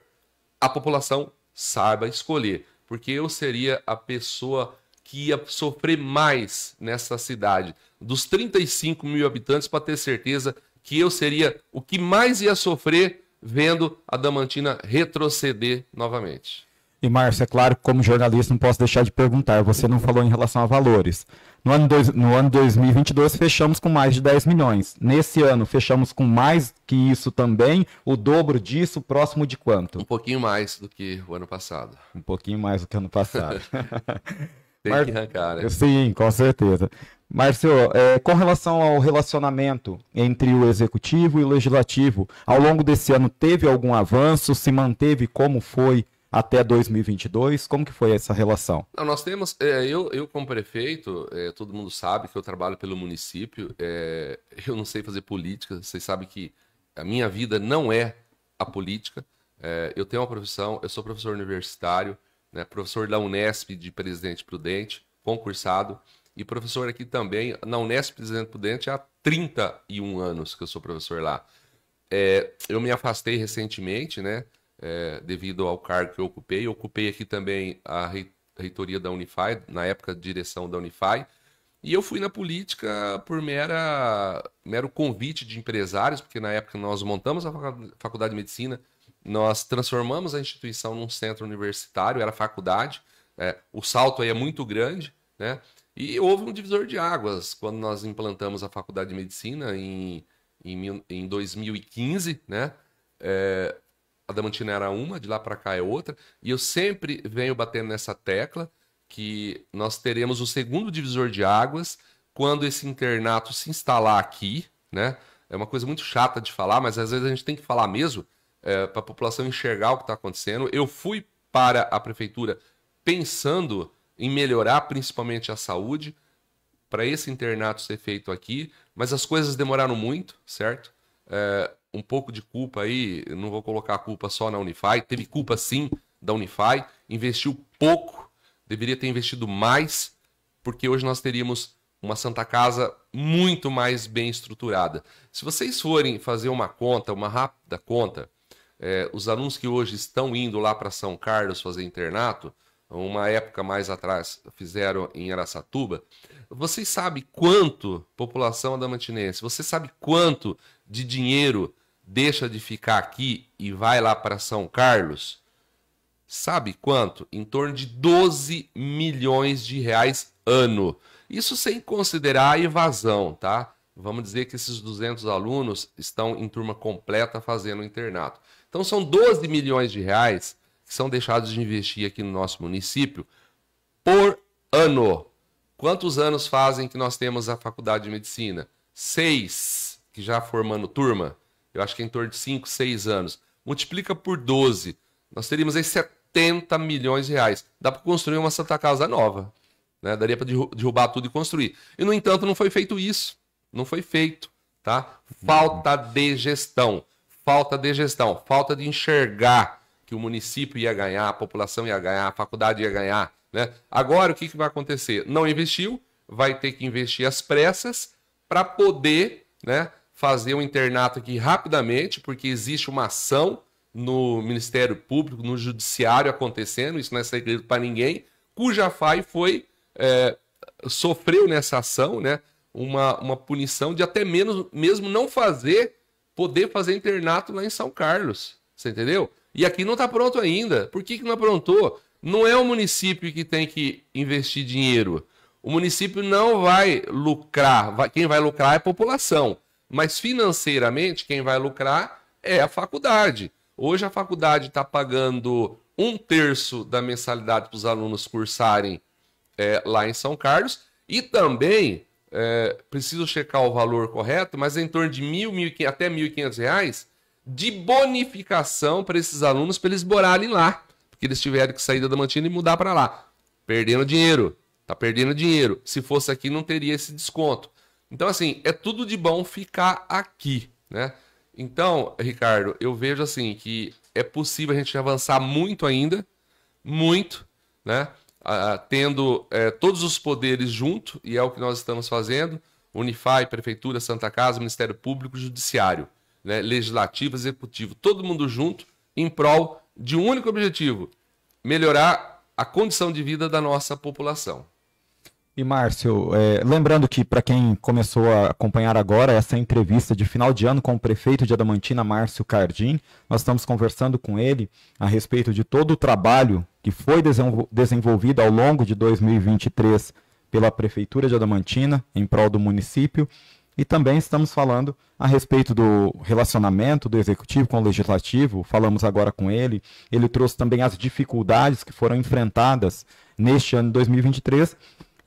a população saiba escolher, porque eu seria a pessoa que ia sofrer mais nessa cidade. Dos 35 mil habitantes, para ter certeza que eu seria o que mais ia sofrer vendo a Damantina retroceder novamente. E, Márcio, é claro que como jornalista não posso deixar de perguntar. Você não falou em relação a valores. No ano, dois, no ano 2022, fechamos com mais de 10 milhões. Nesse ano, fechamos com mais que isso também, o dobro disso, próximo de quanto? Um pouquinho mais do que o ano passado. Um pouquinho mais do que o ano passado. Tem Mar... que arrancar, né? Sim, com certeza. Márcio, é, com relação ao relacionamento entre o executivo e o legislativo, ao longo desse ano teve algum avanço? Se manteve como foi até 2022? Como que foi essa relação? Não, nós temos, é, eu, eu como prefeito, é, todo mundo sabe que eu trabalho pelo município, é, eu não sei fazer política, vocês sabem que a minha vida não é a política, é, eu tenho uma profissão, eu sou professor universitário, né, professor da Unesp de Presidente Prudente, concursado, e professor aqui também na Unesp Presidente Prudente há 31 anos que eu sou professor lá. É, eu me afastei recentemente, né? é, devido ao cargo que eu ocupei. Eu ocupei aqui também a reitoria da Unify, na época direção da Unify. E eu fui na política por mera, mero convite de empresários, porque na época nós montamos a faculdade de medicina, nós transformamos a instituição num centro universitário, era faculdade, é, o salto aí é muito grande, né? E houve um divisor de águas quando nós implantamos a faculdade de medicina em, em, em 2015, né? É, Adamantina era uma, de lá para cá é outra. E eu sempre venho batendo nessa tecla que nós teremos o segundo divisor de águas quando esse internato se instalar aqui, né? É uma coisa muito chata de falar, mas às vezes a gente tem que falar mesmo é, para a população enxergar o que está acontecendo. Eu fui para a prefeitura pensando em melhorar principalmente a saúde para esse internato ser feito aqui, mas as coisas demoraram muito, certo? É, um pouco de culpa aí, não vou colocar a culpa só na Unify, teve culpa sim da Unify, investiu pouco, deveria ter investido mais, porque hoje nós teríamos uma Santa Casa muito mais bem estruturada. Se vocês forem fazer uma conta, uma rápida conta, é, os alunos que hoje estão indo lá para São Carlos fazer internato, uma época mais atrás fizeram em Aracatuba, vocês sabem quanto população adamantinense, você sabe quanto de dinheiro deixa de ficar aqui e vai lá para São Carlos, sabe quanto? Em torno de 12 milhões de reais ano. Isso sem considerar a evasão, tá? Vamos dizer que esses 200 alunos estão em turma completa fazendo o internato. Então são 12 milhões de reais que são deixados de investir aqui no nosso município por ano. Quantos anos fazem que nós temos a faculdade de medicina? Seis, que já formando turma eu acho que é em torno de 5, 6 anos. Multiplica por 12, nós teríamos aí 70 milhões de reais. Dá para construir uma Santa Casa nova. Né? Daria para derrubar tudo e construir. E, no entanto, não foi feito isso. Não foi feito. Tá? Falta de gestão. Falta de gestão. Falta de enxergar que o município ia ganhar, a população ia ganhar, a faculdade ia ganhar. Né? Agora, o que, que vai acontecer? Não investiu, vai ter que investir às pressas para poder né, fazer um internato aqui rapidamente, porque existe uma ação no Ministério Público, no Judiciário acontecendo, isso não é segredo para ninguém, cuja FAI foi é, sofreu nessa ação, né, uma, uma punição de até menos mesmo não fazer poder fazer internato lá em São Carlos, você entendeu? E aqui não está pronto ainda. Por que, que não aprontou? Não é o município que tem que investir dinheiro. O município não vai lucrar. Quem vai lucrar é a população. Mas financeiramente, quem vai lucrar é a faculdade. Hoje a faculdade está pagando um terço da mensalidade para os alunos cursarem é, lá em São Carlos. E também, é, preciso checar o valor correto, mas é em torno de mil, mil até R$ 1.500 de bonificação para esses alunos para eles morarem lá. Porque eles tiveram que sair da Damantina e mudar para lá. Perdendo dinheiro. está perdendo dinheiro. Se fosse aqui, não teria esse desconto. Então, assim, é tudo de bom ficar aqui, né? Então, Ricardo, eu vejo assim que é possível a gente avançar muito ainda, muito, né? Ah, tendo eh, todos os poderes junto, e é o que nós estamos fazendo: Unify, Prefeitura, Santa Casa, Ministério Público, Judiciário, né? Legislativo, Executivo, todo mundo junto em prol de um único objetivo: melhorar a condição de vida da nossa população. E Márcio, é, lembrando que para quem começou a acompanhar agora essa entrevista de final de ano com o prefeito de Adamantina, Márcio Cardim, nós estamos conversando com ele a respeito de todo o trabalho que foi desenvolvido ao longo de 2023 pela prefeitura de Adamantina em prol do município e também estamos falando a respeito do relacionamento do executivo com o legislativo. Falamos agora com ele. Ele trouxe também as dificuldades que foram enfrentadas neste ano de 2023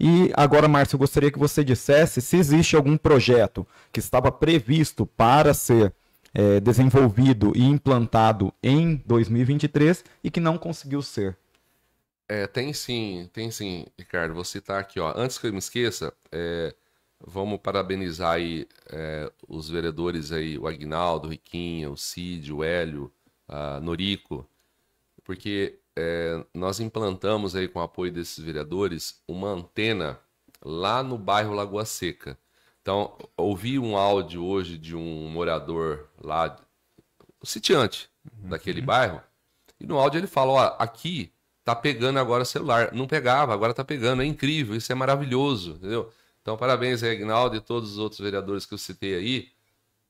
e agora, Márcio, eu gostaria que você dissesse se existe algum projeto que estava previsto para ser é, desenvolvido e implantado em 2023 e que não conseguiu ser. É, tem sim, tem sim, Ricardo. Vou citar aqui, ó. Antes que eu me esqueça, é, vamos parabenizar aí é, os vereadores aí, o Agnaldo, o Riquinha, o Cid, o Hélio, a Norico, porque é, nós implantamos aí com o apoio desses vereadores uma antena lá no bairro Lagoa Seca. Então, ouvi um áudio hoje de um morador lá, um sitiante uhum. daquele bairro, e no áudio ele falou Ó, aqui tá pegando agora celular. Não pegava, agora tá pegando. É incrível, isso é maravilhoso, entendeu? Então, parabéns, Reginaldo e todos os outros vereadores que eu citei aí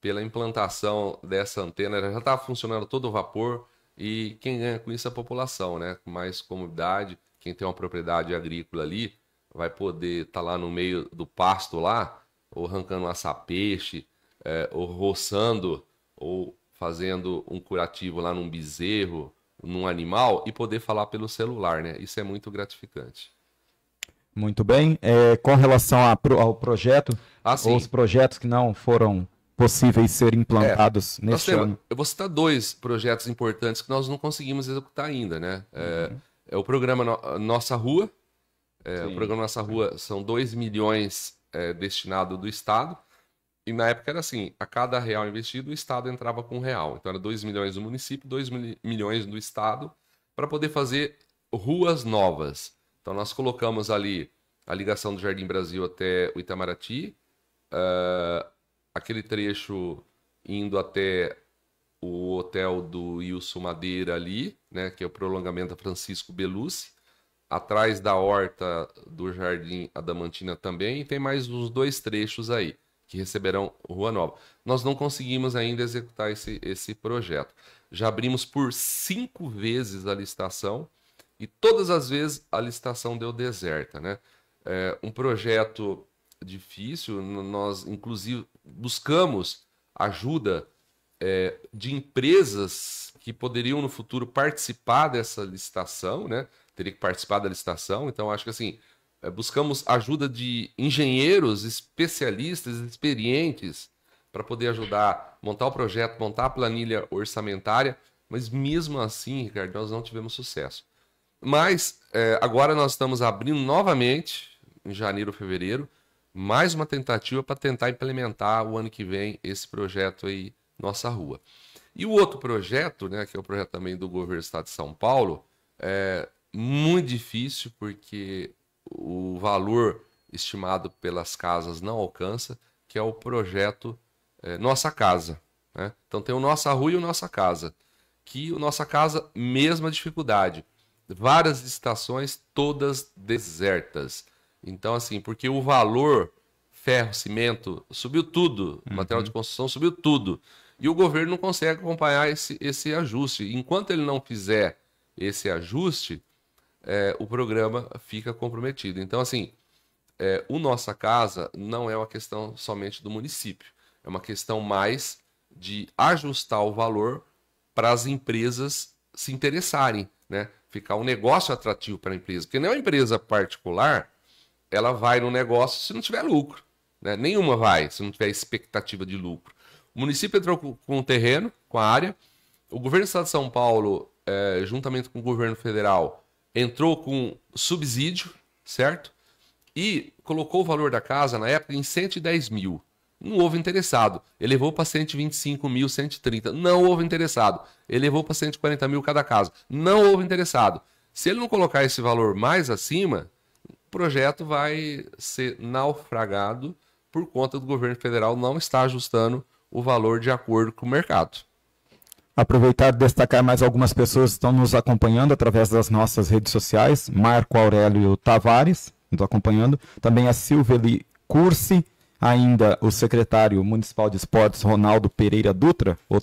pela implantação dessa antena. Ela já estava tá funcionando todo o vapor e quem ganha com isso é a população, né? Mais comunidade, quem tem uma propriedade agrícola ali vai poder estar tá lá no meio do pasto lá, ou arrancando açapeixe, é, ou roçando, ou fazendo um curativo lá num bezerro, num animal, e poder falar pelo celular, né? Isso é muito gratificante. Muito bem. É, com relação ao projeto, ah, ou os projetos que não foram possíveis serem implantados é, neste temos, ano? Eu vou citar dois projetos importantes que nós não conseguimos executar ainda, né? É, uhum. é o programa no Nossa Rua. É, o programa Nossa Rua são 2 milhões é, destinado do Estado. E na época era assim, a cada real investido, o Estado entrava com um real. Então era 2 milhões do município, 2 mil milhões do Estado, para poder fazer ruas novas. Então nós colocamos ali a ligação do Jardim Brasil até o Itamaraty, uh, aquele trecho indo até o hotel do Wilson Madeira ali, né, que é o prolongamento da Francisco Belucci, atrás da horta do Jardim Adamantina também, e tem mais uns dois trechos aí que receberão Rua Nova. Nós não conseguimos ainda executar esse, esse projeto. Já abrimos por cinco vezes a licitação e todas as vezes a licitação deu deserta, né? É, um projeto difícil, nós inclusive buscamos ajuda é, de empresas que poderiam no futuro participar dessa licitação, né? Teria que participar da licitação, então acho que assim, é, buscamos ajuda de engenheiros, especialistas, experientes para poder ajudar a montar o projeto, montar a planilha orçamentária, mas mesmo assim, Ricardo, nós não tivemos sucesso. Mas é, agora nós estamos abrindo novamente em janeiro, fevereiro, mais uma tentativa para tentar implementar o ano que vem esse projeto aí, Nossa Rua. E o outro projeto, né, que é o projeto também do governo do estado de São Paulo, é muito difícil porque o valor estimado pelas casas não alcança, que é o projeto é, Nossa Casa. Né? Então tem o Nossa Rua e o Nossa Casa, que o Nossa Casa, mesma dificuldade. Várias estações, todas desertas. Então, assim, porque o valor ferro, cimento, subiu tudo, uhum. material de construção subiu tudo. E o governo não consegue acompanhar esse, esse ajuste. Enquanto ele não fizer esse ajuste, é, o programa fica comprometido. Então, assim, é, o Nossa Casa não é uma questão somente do município, é uma questão mais de ajustar o valor para as empresas se interessarem, né? Ficar um negócio atrativo para a empresa. Porque não é uma empresa particular ela vai no negócio se não tiver lucro. Né? Nenhuma vai se não tiver expectativa de lucro. O município entrou com, o terreno, com a área. O governo do estado de São Paulo, é, juntamente com o governo federal, entrou com subsídio, certo? E colocou o valor da casa, na época, em 110 mil. Não houve interessado. Elevou para 125 mil, 130. Não houve interessado. Elevou para 140 mil cada casa. Não houve interessado. Se ele não colocar esse valor mais acima, projeto vai ser naufragado por conta do governo federal não estar ajustando o valor de acordo com o mercado. Aproveitar e destacar mais algumas pessoas que estão nos acompanhando através das nossas redes sociais. Marco Aurélio Tavares, nos acompanhando. Também a Silveli Cursi, ainda o secretário municipal de esportes, Ronaldo Pereira Dutra, o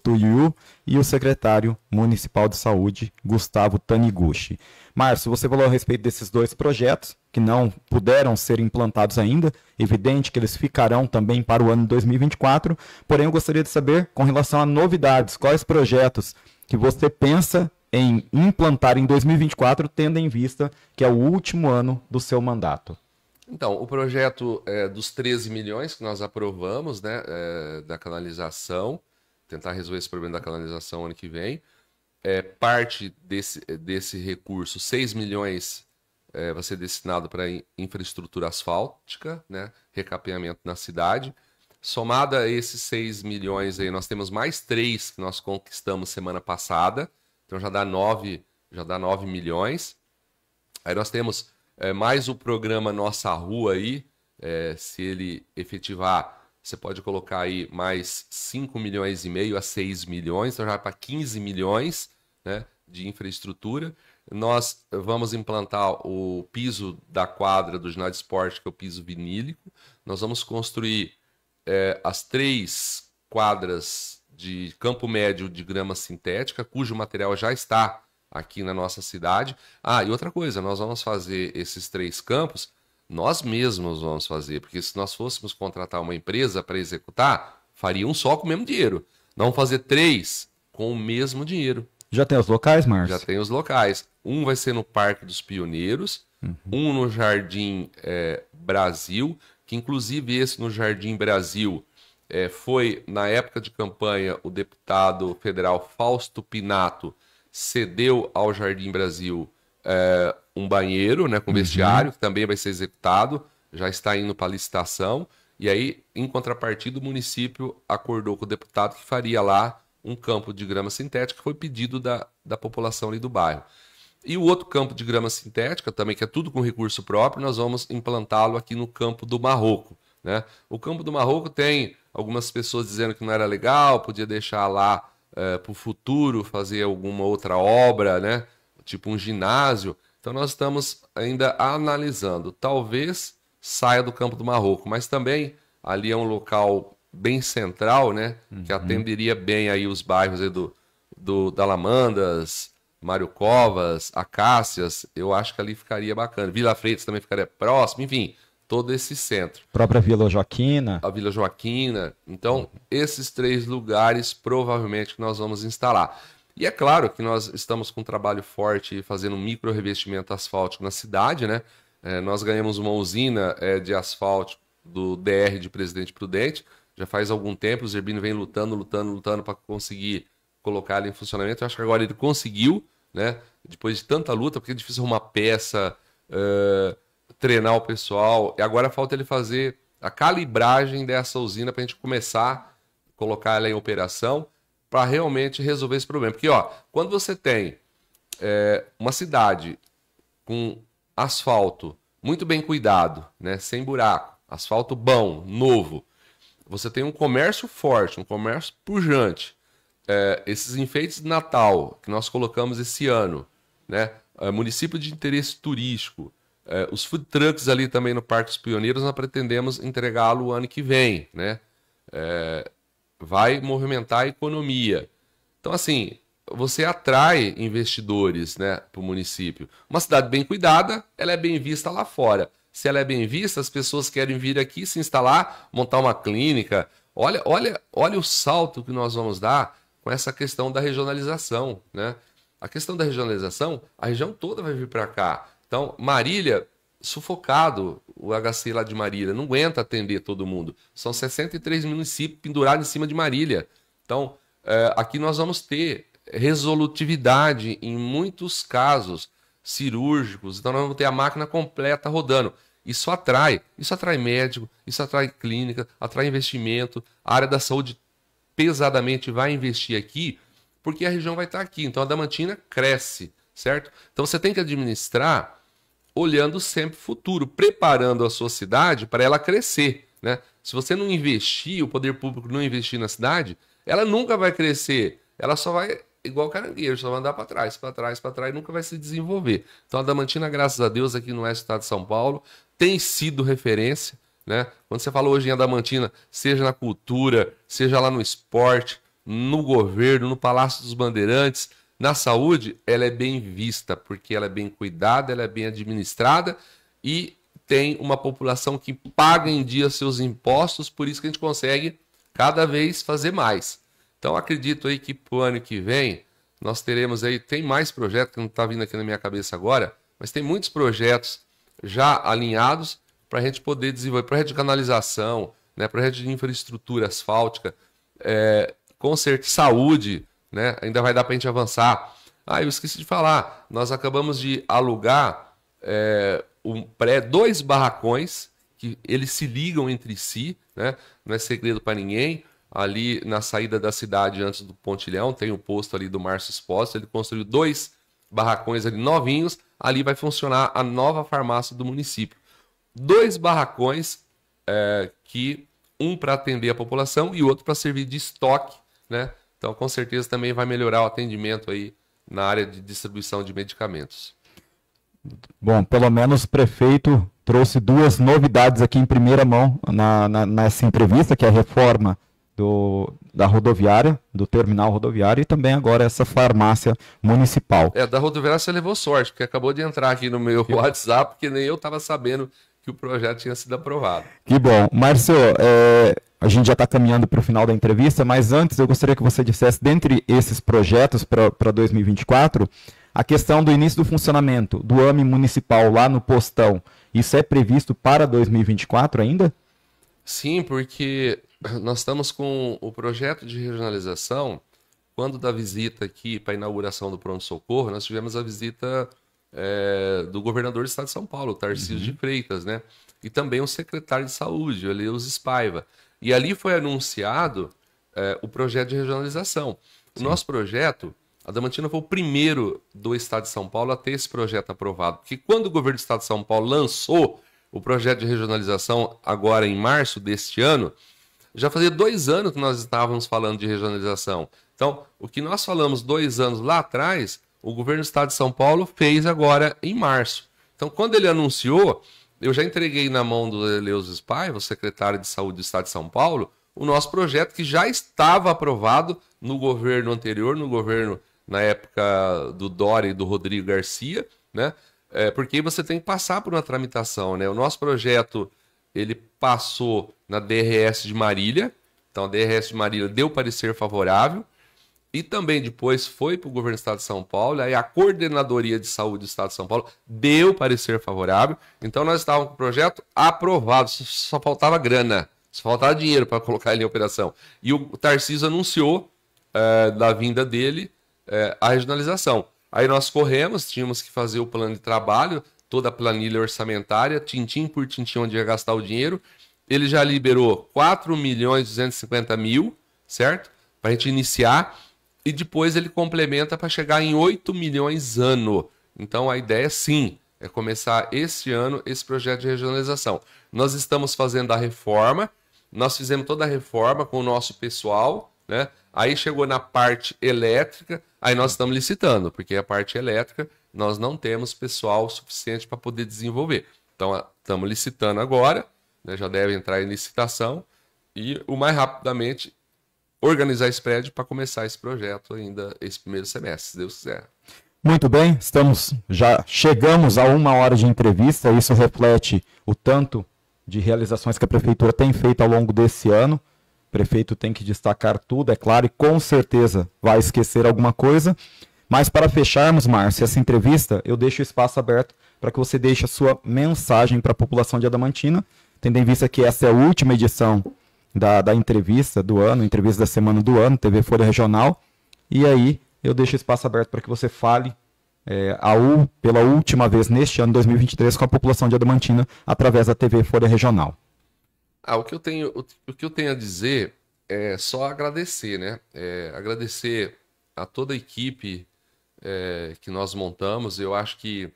e o secretário municipal de saúde, Gustavo Taniguchi. Márcio, você falou a respeito desses dois projetos que não puderam ser implantados ainda, evidente que eles ficarão também para o ano de 2024, porém eu gostaria de saber, com relação a novidades, quais projetos que você pensa em implantar em 2024, tendo em vista que é o último ano do seu mandato? Então, o projeto é, dos 13 milhões que nós aprovamos, né, é, da canalização, tentar resolver esse problema da canalização ano que vem, é, parte desse, é, desse recurso, 6 milhões é, vai ser destinado para infraestrutura asfáltica, né, recapeamento na cidade. Somado a esses 6 milhões aí, nós temos mais 3 que nós conquistamos semana passada, então já dá 9, já dá 9 milhões. Aí nós temos é, mais o programa Nossa Rua aí, é, se ele efetivar, você pode colocar aí mais 5 milhões e meio a 6 milhões, então já vai para 15 milhões né, de infraestrutura. Nós vamos implantar o piso da quadra do ginásio de esporte, que é o piso vinílico. Nós vamos construir é, as três quadras de campo médio de grama sintética, cujo material já está aqui na nossa cidade. Ah, e outra coisa, nós vamos fazer esses três campos, nós mesmos vamos fazer, porque se nós fôssemos contratar uma empresa para executar, faria um só com o mesmo dinheiro. Não fazer três com o mesmo dinheiro. Já tem os locais, Márcio? Já tem os locais. Um vai ser no Parque dos Pioneiros, uhum. um no Jardim é, Brasil, que inclusive esse no Jardim Brasil é, foi, na época de campanha, o deputado federal Fausto Pinato cedeu ao Jardim Brasil é, um banheiro né, com uhum. vestiário, uhum. que também vai ser executado, já está indo para licitação. E aí, em contrapartida, o município acordou com o deputado que faria lá um campo de grama sintética, que foi pedido da, da população ali do bairro. E o outro campo de grama sintética, também que é tudo com recurso próprio, nós vamos implantá-lo aqui no campo do Marroco. Né? O campo do Marroco tem algumas pessoas dizendo que não era legal, podia deixar lá é, para o futuro fazer alguma outra obra, né? Tipo um ginásio. Então nós estamos ainda analisando. Talvez saia do campo do Marroco, mas também ali é um local bem central, né? Uhum. Que atenderia bem aí os bairros aí do, do Dalamandas, Mário Covas, Acácias. Eu acho que ali ficaria bacana. Vila Freitas também ficaria próximo, enfim todo esse centro. Própria Vila Joaquina. A Vila Joaquina. Então, esses três lugares provavelmente que nós vamos instalar. E é claro que nós estamos com um trabalho forte fazendo um micro revestimento asfáltico na cidade, né? É, nós ganhamos uma usina é, de asfalto do DR de Presidente Prudente. Já faz algum tempo, o Zerbino vem lutando, lutando, lutando para conseguir colocar la em funcionamento. Eu acho que agora ele conseguiu, né? Depois de tanta luta, porque é difícil arrumar peça. Uh treinar o pessoal. E agora falta ele fazer a calibragem dessa usina para a gente começar a colocar ela em operação para realmente resolver esse problema. Porque, ó, quando você tem é, uma cidade com asfalto muito bem cuidado, né, sem buraco, asfalto bom, novo, você tem um comércio forte, um comércio pujante. É, esses enfeites de Natal que nós colocamos esse ano, né, é, município de interesse turístico, é, os food trucks ali também no Parque dos Pioneiros, nós pretendemos entregá-lo o ano que vem, né? É, vai movimentar a economia. Então, assim, você atrai investidores né, para o município. Uma cidade bem cuidada, ela é bem vista lá fora. Se ela é bem vista, as pessoas querem vir aqui se instalar, montar uma clínica. Olha, olha, olha o salto que nós vamos dar com essa questão da regionalização. Né? A questão da regionalização, a região toda vai vir para cá. Então, Marília, sufocado o HC lá de Marília, não aguenta atender todo mundo. São 63 municípios pendurados em cima de Marília. Então, é, aqui nós vamos ter resolutividade em muitos casos cirúrgicos. Então, nós vamos ter a máquina completa rodando. Isso atrai, isso atrai médico, isso atrai clínica, atrai investimento. A área da saúde pesadamente vai investir aqui, porque a região vai estar aqui. Então a Damantina cresce, certo? Então você tem que administrar olhando sempre o futuro, preparando a sua cidade para ela crescer. Né? Se você não investir, o poder público não investir na cidade, ela nunca vai crescer. Ela só vai, igual caranguejo, só vai andar para trás, para trás, para trás, nunca vai se desenvolver. Então a Damantina, graças a Deus, aqui no Oeste Estado de São Paulo, tem sido referência. Né? Quando você fala hoje em Adamantina, seja na cultura, seja lá no esporte, no governo, no Palácio dos Bandeirantes, na saúde, ela é bem vista, porque ela é bem cuidada, ela é bem administrada e tem uma população que paga em dia seus impostos, por isso que a gente consegue cada vez fazer mais. Então acredito aí que para o ano que vem nós teremos aí, tem mais projetos que não está vindo aqui na minha cabeça agora, mas tem muitos projetos já alinhados para a gente poder desenvolver projeto de canalização, né, projeto de infraestrutura asfáltica, é, conserto, saúde, né? Ainda vai dar para a gente avançar. Ah, eu esqueci de falar. Nós acabamos de alugar é, um pré, dois barracões que eles se ligam entre si, né? Não é segredo para ninguém. Ali na saída da cidade, antes do Pontilhão, tem o um posto ali do Márcio Exposto. Ele construiu dois barracões ali novinhos. Ali vai funcionar a nova farmácia do município. Dois barracões é, que um para atender a população e outro para servir de estoque, né? Então, com certeza também vai melhorar o atendimento aí na área de distribuição de medicamentos. Bom, pelo menos o prefeito trouxe duas novidades aqui em primeira mão na, na, nessa entrevista, que é a reforma do, da rodoviária, do terminal rodoviário e também agora essa farmácia municipal. É, da rodoviária você levou sorte, porque acabou de entrar aqui no meu WhatsApp, porque nem eu estava sabendo que o projeto tinha sido aprovado. Que bom. Márcio, é, a gente já está caminhando para o final da entrevista, mas antes eu gostaria que você dissesse, dentre esses projetos para 2024, a questão do início do funcionamento do AME municipal lá no Postão. Isso é previsto para 2024 ainda? Sim, porque nós estamos com o projeto de regionalização. Quando da visita aqui para a inauguração do pronto-socorro, nós tivemos a visita é, do governador do estado de São Paulo, Tarcísio uhum. de Freitas, né? E também o secretário de saúde, o os Espaiva. E ali foi anunciado é, o projeto de regionalização. Sim. O nosso projeto, a Damantina foi o primeiro do Estado de São Paulo a ter esse projeto aprovado. Porque quando o governo do Estado de São Paulo lançou o projeto de regionalização, agora em março deste ano, já fazia dois anos que nós estávamos falando de regionalização. Então, o que nós falamos dois anos lá atrás, o governo do Estado de São Paulo fez agora em março. Então, quando ele anunciou, eu já entreguei na mão do Eleuso o secretário de Saúde do Estado de São Paulo, o nosso projeto que já estava aprovado no governo anterior, no governo na época do Dori e do Rodrigo Garcia, né? É, porque você tem que passar por uma tramitação, né? O nosso projeto ele passou na DRS de Marília, então a DRS de Marília deu parecer favorável, e também depois foi para o governo do Estado de São Paulo, aí a Coordenadoria de Saúde do Estado de São Paulo deu parecer favorável. Então nós estávamos com o projeto aprovado, só faltava grana, só faltava dinheiro para colocar ele em operação. E o Tarcísio anunciou é, da vinda dele é, a regionalização. Aí nós corremos, tínhamos que fazer o plano de trabalho, toda a planilha orçamentária, tintim por tintim onde ia gastar o dinheiro. Ele já liberou 4 milhões e 250 mil, certo? Para a gente iniciar e depois ele complementa para chegar em 8 milhões ano. Então a ideia é sim é começar este ano esse projeto de regionalização. Nós estamos fazendo a reforma, nós fizemos toda a reforma com o nosso pessoal, né? Aí chegou na parte elétrica, aí nós estamos licitando, porque a parte elétrica nós não temos pessoal suficiente para poder desenvolver. Então estamos licitando agora, né? já deve entrar em licitação e o mais rapidamente organizar esse prédio para começar esse projeto ainda esse primeiro semestre, se Deus quiser. Muito bem, estamos já chegamos a uma hora de entrevista. Isso reflete o tanto de realizações que a prefeitura tem feito ao longo desse ano. O prefeito tem que destacar tudo, é claro, e com certeza vai esquecer alguma coisa. Mas para fecharmos, Márcio, essa entrevista, eu deixo o espaço aberto para que você deixe a sua mensagem para a população de Adamantina, tendo em vista que essa é a última edição da, da entrevista do ano, entrevista da semana do ano, TV Folha Regional. E aí eu deixo espaço aberto para que você fale é, a U, pela última vez neste ano 2023 com a população de Adamantina através da TV Folha Regional. Ah, o que eu tenho, o, o que eu tenho a dizer é só agradecer, né? É, agradecer a toda a equipe é, que nós montamos. Eu acho que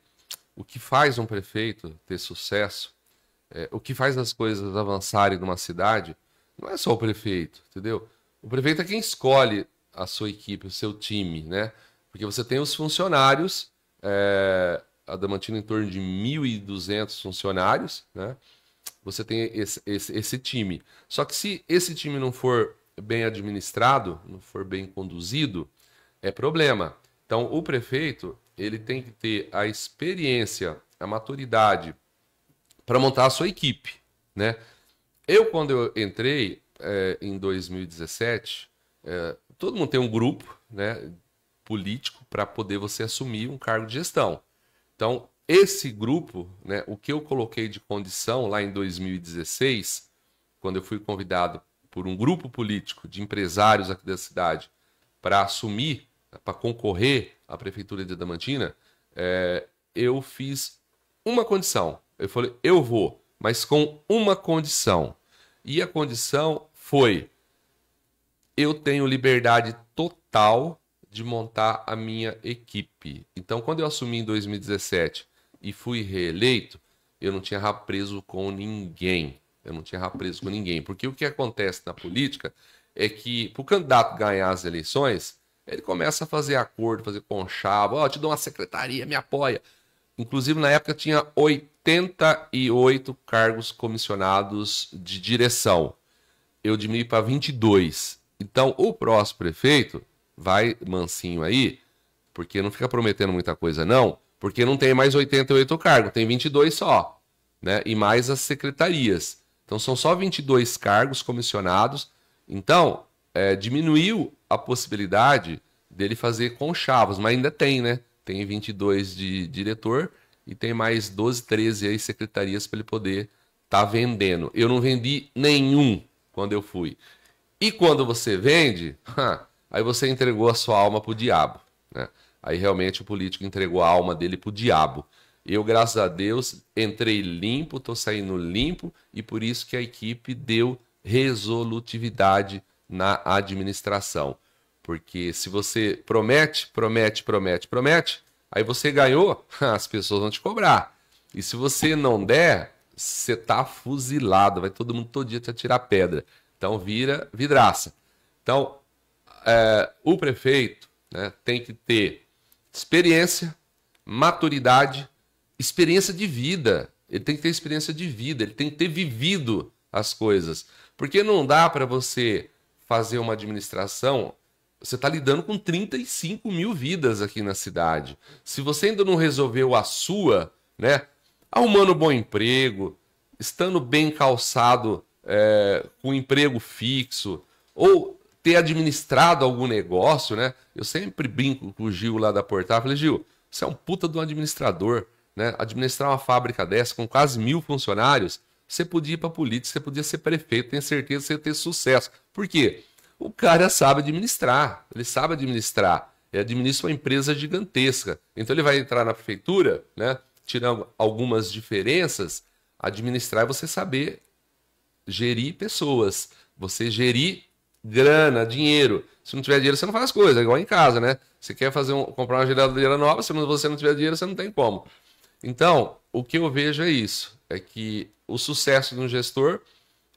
o que faz um prefeito ter sucesso, é, o que faz as coisas avançarem numa cidade, não é só o prefeito, entendeu? O prefeito é quem escolhe a sua equipe, o seu time, né? Porque você tem os funcionários, é, a Damantina em torno de 1.200 funcionários, né? Você tem esse, esse, esse time. Só que se esse time não for bem administrado, não for bem conduzido, é problema. Então, o prefeito, ele tem que ter a experiência, a maturidade para montar a sua equipe, né? Eu, quando eu entrei é, em 2017, é, eh, todo mundo tem um grupo né, político para poder você assumir um cargo de gestão. Então, esse grupo, né, o que eu coloquei de condição lá em 2016, quando eu fui convidado por um grupo político de empresários aqui da cidade para assumir, para concorrer à prefeitura de Adamantina, é, eu fiz uma condição. Eu falei, eu vou mas com uma condição. E a condição foi: eu tenho liberdade total de montar a minha equipe. Então, quando eu assumi em 2017 e fui reeleito, eu não tinha preso com ninguém. Eu não tinha preso com ninguém. Porque o que acontece na política é que, para o candidato ganhar as eleições, ele começa a fazer acordo, fazer conchavo. Ó, oh, te dou uma secretaria, me apoia. Inclusive, na época, tinha 88 cargos comissionados de direção. Eu diminui para 22. Então, o próximo prefeito vai mansinho aí, porque não fica prometendo muita coisa, não, porque não tem mais 88 cargos, tem 22 só, né? E mais as secretarias. Então, são só 22 cargos comissionados. Então, é, diminuiu a possibilidade dele fazer conchavos, mas ainda tem, né? tem 22 de diretor e tem mais 12, 13 aí secretarias para ele poder estar tá vendendo. Eu não vendi nenhum quando eu fui. E quando você vende, aí você entregou a sua alma para o diabo. Né? Aí realmente o político entregou a alma dele para o diabo. Eu, graças a Deus, entrei limpo, estou saindo limpo e por isso que a equipe deu resolutividade na administração. Porque se você promete, promete, promete, promete, aí você ganhou, as pessoas vão te cobrar. E se você não der, você tá fuzilado, vai todo mundo todo dia te atirar pedra. Então vira vidraça. Então, é, o prefeito né, tem que ter experiência, maturidade, experiência de vida. Ele tem que ter experiência de vida, ele tem que ter vivido as coisas. Porque não dá para você fazer uma administração você está lidando com 35 mil vidas aqui na cidade. Se você ainda não resolveu a sua, né? Arrumando bom emprego, estando bem calçado é, com emprego fixo, ou ter administrado algum negócio, né? Eu sempre brinco com o Gil lá da Portar. Falei, Gil, você é um puta de um administrador, né? Administrar uma fábrica dessa com quase mil funcionários, você podia ir para política, você podia ser prefeito, tenho certeza que você ia ter sucesso. Por quê? o cara sabe administrar. Ele sabe administrar. Ele administra uma empresa gigantesca. Então ele vai entrar na prefeitura, né? algumas diferenças. Administrar é você saber gerir pessoas. Você gerir grana, dinheiro. Se não tiver dinheiro, você não faz as coisas. É igual em casa, né? Você quer fazer um, comprar uma geladeira nova, se você não tiver dinheiro, você não tem como. Então, o que eu vejo é isso. É que o sucesso de um gestor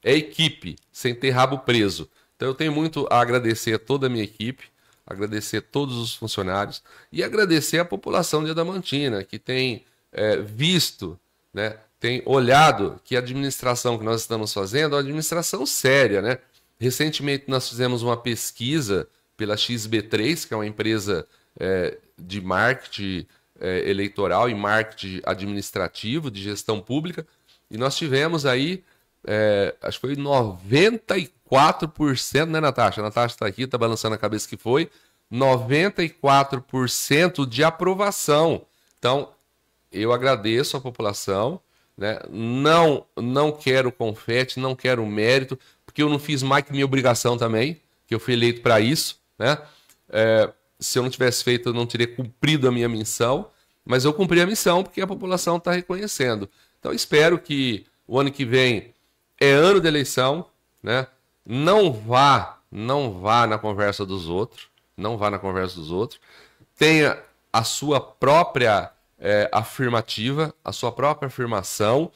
é equipe, sem ter rabo preso. Então eu tenho muito a agradecer a toda a minha equipe, agradecer a todos os funcionários e agradecer a população de Adamantina, que tem é, visto, né, tem olhado que a administração que nós estamos fazendo é uma administração séria. Né? Recentemente nós fizemos uma pesquisa pela XB3, que é uma empresa é, de marketing é, eleitoral e marketing administrativo de gestão pública, e nós tivemos aí, é, acho que foi 94 94%, né, Natasha? A Natasha está aqui, está balançando a cabeça que foi. 94% de aprovação. Então, eu agradeço à população. Né? Não, não quero confete, não quero mérito, porque eu não fiz mais que minha obrigação também, que eu fui eleito para isso. Né? É, se eu não tivesse feito, eu não teria cumprido a minha missão. Mas eu cumpri a missão porque a população está reconhecendo. Então, espero que o ano que vem é ano de eleição, né? Não vá, não vá na conversa dos outros, não vá na conversa dos outros. Tenha a sua própria é, afirmativa, a sua própria afirmação.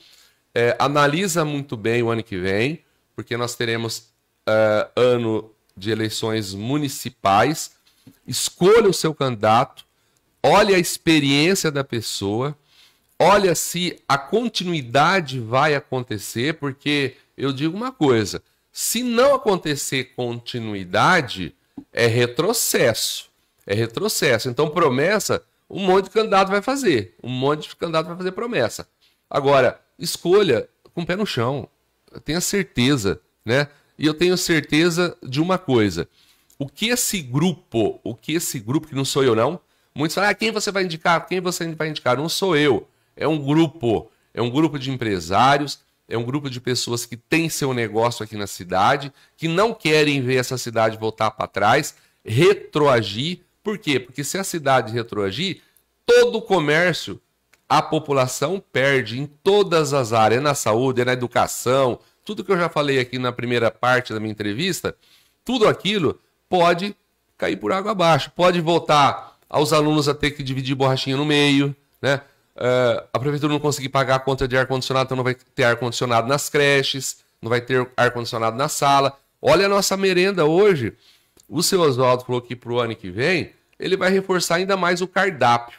É, analisa muito bem o ano que vem, porque nós teremos é, ano de eleições municipais. Escolha o seu candidato, olhe a experiência da pessoa, olha se a continuidade vai acontecer, porque eu digo uma coisa: se não acontecer continuidade, é retrocesso. É retrocesso. Então, promessa, um monte de candidato vai fazer. Um monte de candidato vai fazer promessa. Agora, escolha com o pé no chão. Tenha certeza, né? E eu tenho certeza de uma coisa. O que esse grupo, o que esse grupo, que não sou eu não, muitos falam, ah, quem você vai indicar? Quem você vai indicar? Não sou eu. É um grupo. É um grupo de empresários, é um grupo de pessoas que tem seu negócio aqui na cidade, que não querem ver essa cidade voltar para trás, retroagir. Por quê? Porque se a cidade retroagir, todo o comércio, a população perde em todas as áreas, na saúde, na educação, tudo que eu já falei aqui na primeira parte da minha entrevista, tudo aquilo pode cair por água abaixo, pode voltar aos alunos a ter que dividir borrachinha no meio, né? Uh, a prefeitura não conseguir pagar a conta de ar-condicionado, então não vai ter ar-condicionado nas creches, não vai ter ar-condicionado na sala. Olha a nossa merenda hoje. O seu Oswaldo falou que para o ano que vem ele vai reforçar ainda mais o cardápio,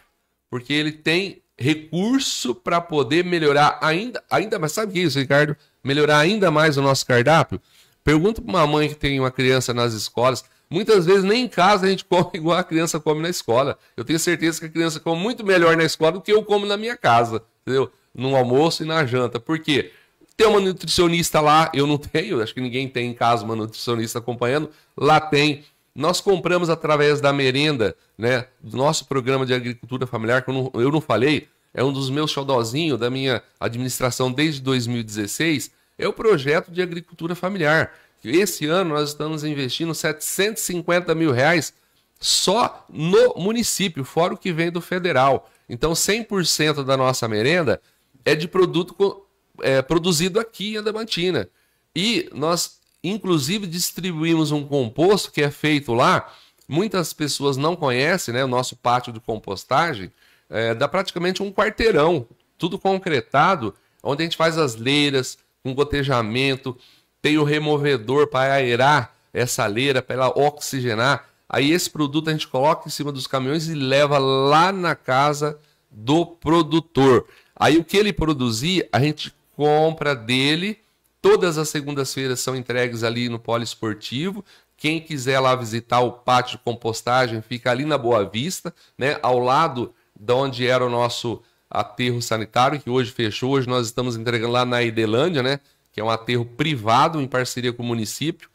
porque ele tem recurso para poder melhorar ainda, ainda mais. Sabe o que é isso, Ricardo? Melhorar ainda mais o nosso cardápio? Pergunta para uma mãe que tem uma criança nas escolas Muitas vezes nem em casa a gente come igual a criança come na escola. Eu tenho certeza que a criança come muito melhor na escola do que eu como na minha casa, entendeu? No almoço e na janta. Por quê? Tem uma nutricionista lá, eu não tenho, acho que ninguém tem em casa uma nutricionista acompanhando. Lá tem. Nós compramos através da merenda, né, do nosso programa de agricultura familiar, que eu não, eu não falei, é um dos meus xodozinhos da minha administração desde 2016, é o projeto de agricultura familiar. Esse ano nós estamos investindo 750 mil reais só no município, fora o que vem do federal. Então 100% da nossa merenda é de produto é, produzido aqui em Adamantina. E nós, inclusive, distribuímos um composto que é feito lá. Muitas pessoas não conhecem, né? O nosso pátio de compostagem é, dá praticamente um quarteirão, tudo concretado, onde a gente faz as leiras, com um gotejamento, tem o removedor para aerar essa leira, para ela oxigenar. Aí esse produto a gente coloca em cima dos caminhões e leva lá na casa do produtor. Aí o que ele produzir, a gente compra dele. Todas as segundas-feiras são entregues ali no polo esportivo. Quem quiser lá visitar o pátio de compostagem, fica ali na Boa Vista, né, ao lado de onde era o nosso aterro sanitário, que hoje fechou. Hoje nós estamos entregando lá na Idelândia, né? que é um aterro privado em parceria com o município.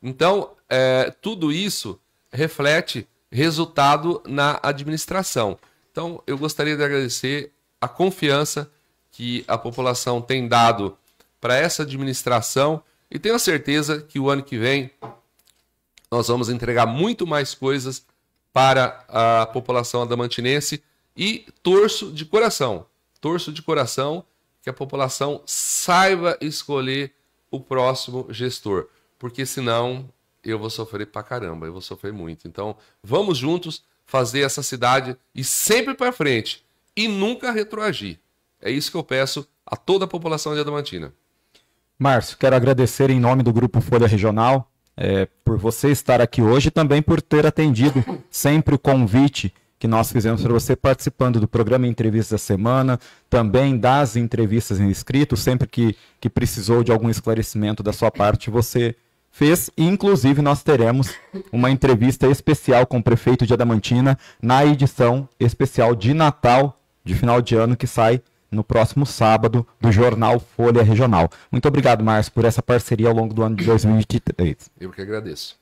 Então, é, tudo isso reflete resultado na administração. Então, eu gostaria de agradecer a confiança que a população tem dado para essa administração e tenho a certeza que o ano que vem nós vamos entregar muito mais coisas para a população adamantinense e torço de coração, torço de coração que a população saiba escolher o próximo gestor, porque senão eu vou sofrer pra caramba, eu vou sofrer muito. Então, vamos juntos fazer essa cidade e sempre para frente e nunca retroagir. É isso que eu peço a toda a população de Adamantina. Márcio, quero agradecer em nome do Grupo Folha Regional é, por você estar aqui hoje e também por ter atendido sempre o convite que nós fizemos para você participando do programa Entrevistas da Semana, também das entrevistas em escrito, sempre que, que precisou de algum esclarecimento da sua parte, você fez. E, inclusive, nós teremos uma entrevista especial com o prefeito de Adamantina na edição especial de Natal, de final de ano, que sai no próximo sábado, do jornal Folha Regional. Muito obrigado, Márcio, por essa parceria ao longo do ano de 2023. Eu que agradeço.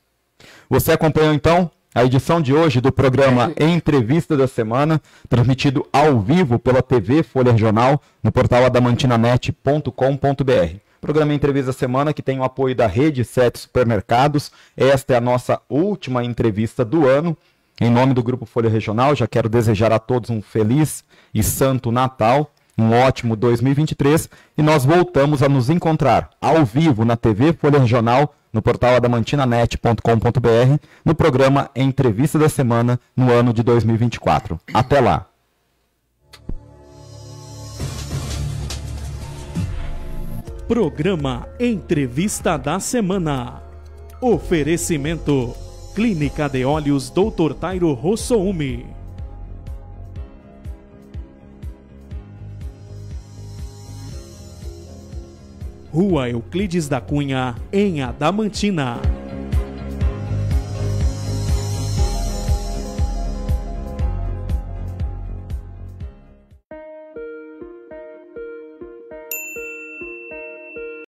Você acompanhou, então, a edição de hoje do programa é. Entrevista da Semana, transmitido ao vivo pela TV Folha Regional, no portal adamantinanet.com.br. Programa Entrevista da Semana, que tem o apoio da Rede Sete Supermercados. Esta é a nossa última entrevista do ano. Em nome do Grupo Folha Regional, já quero desejar a todos um feliz e santo Natal um ótimo 2023 e nós voltamos a nos encontrar ao vivo na TV Folha Regional, no portal adamantinanet.com.br, no programa Entrevista da Semana no ano de 2024. Até lá! Programa Entrevista da Semana. Oferecimento Clínica de Olhos Dr. Tairo Rossoume. Rua Euclides da Cunha, em Adamantina.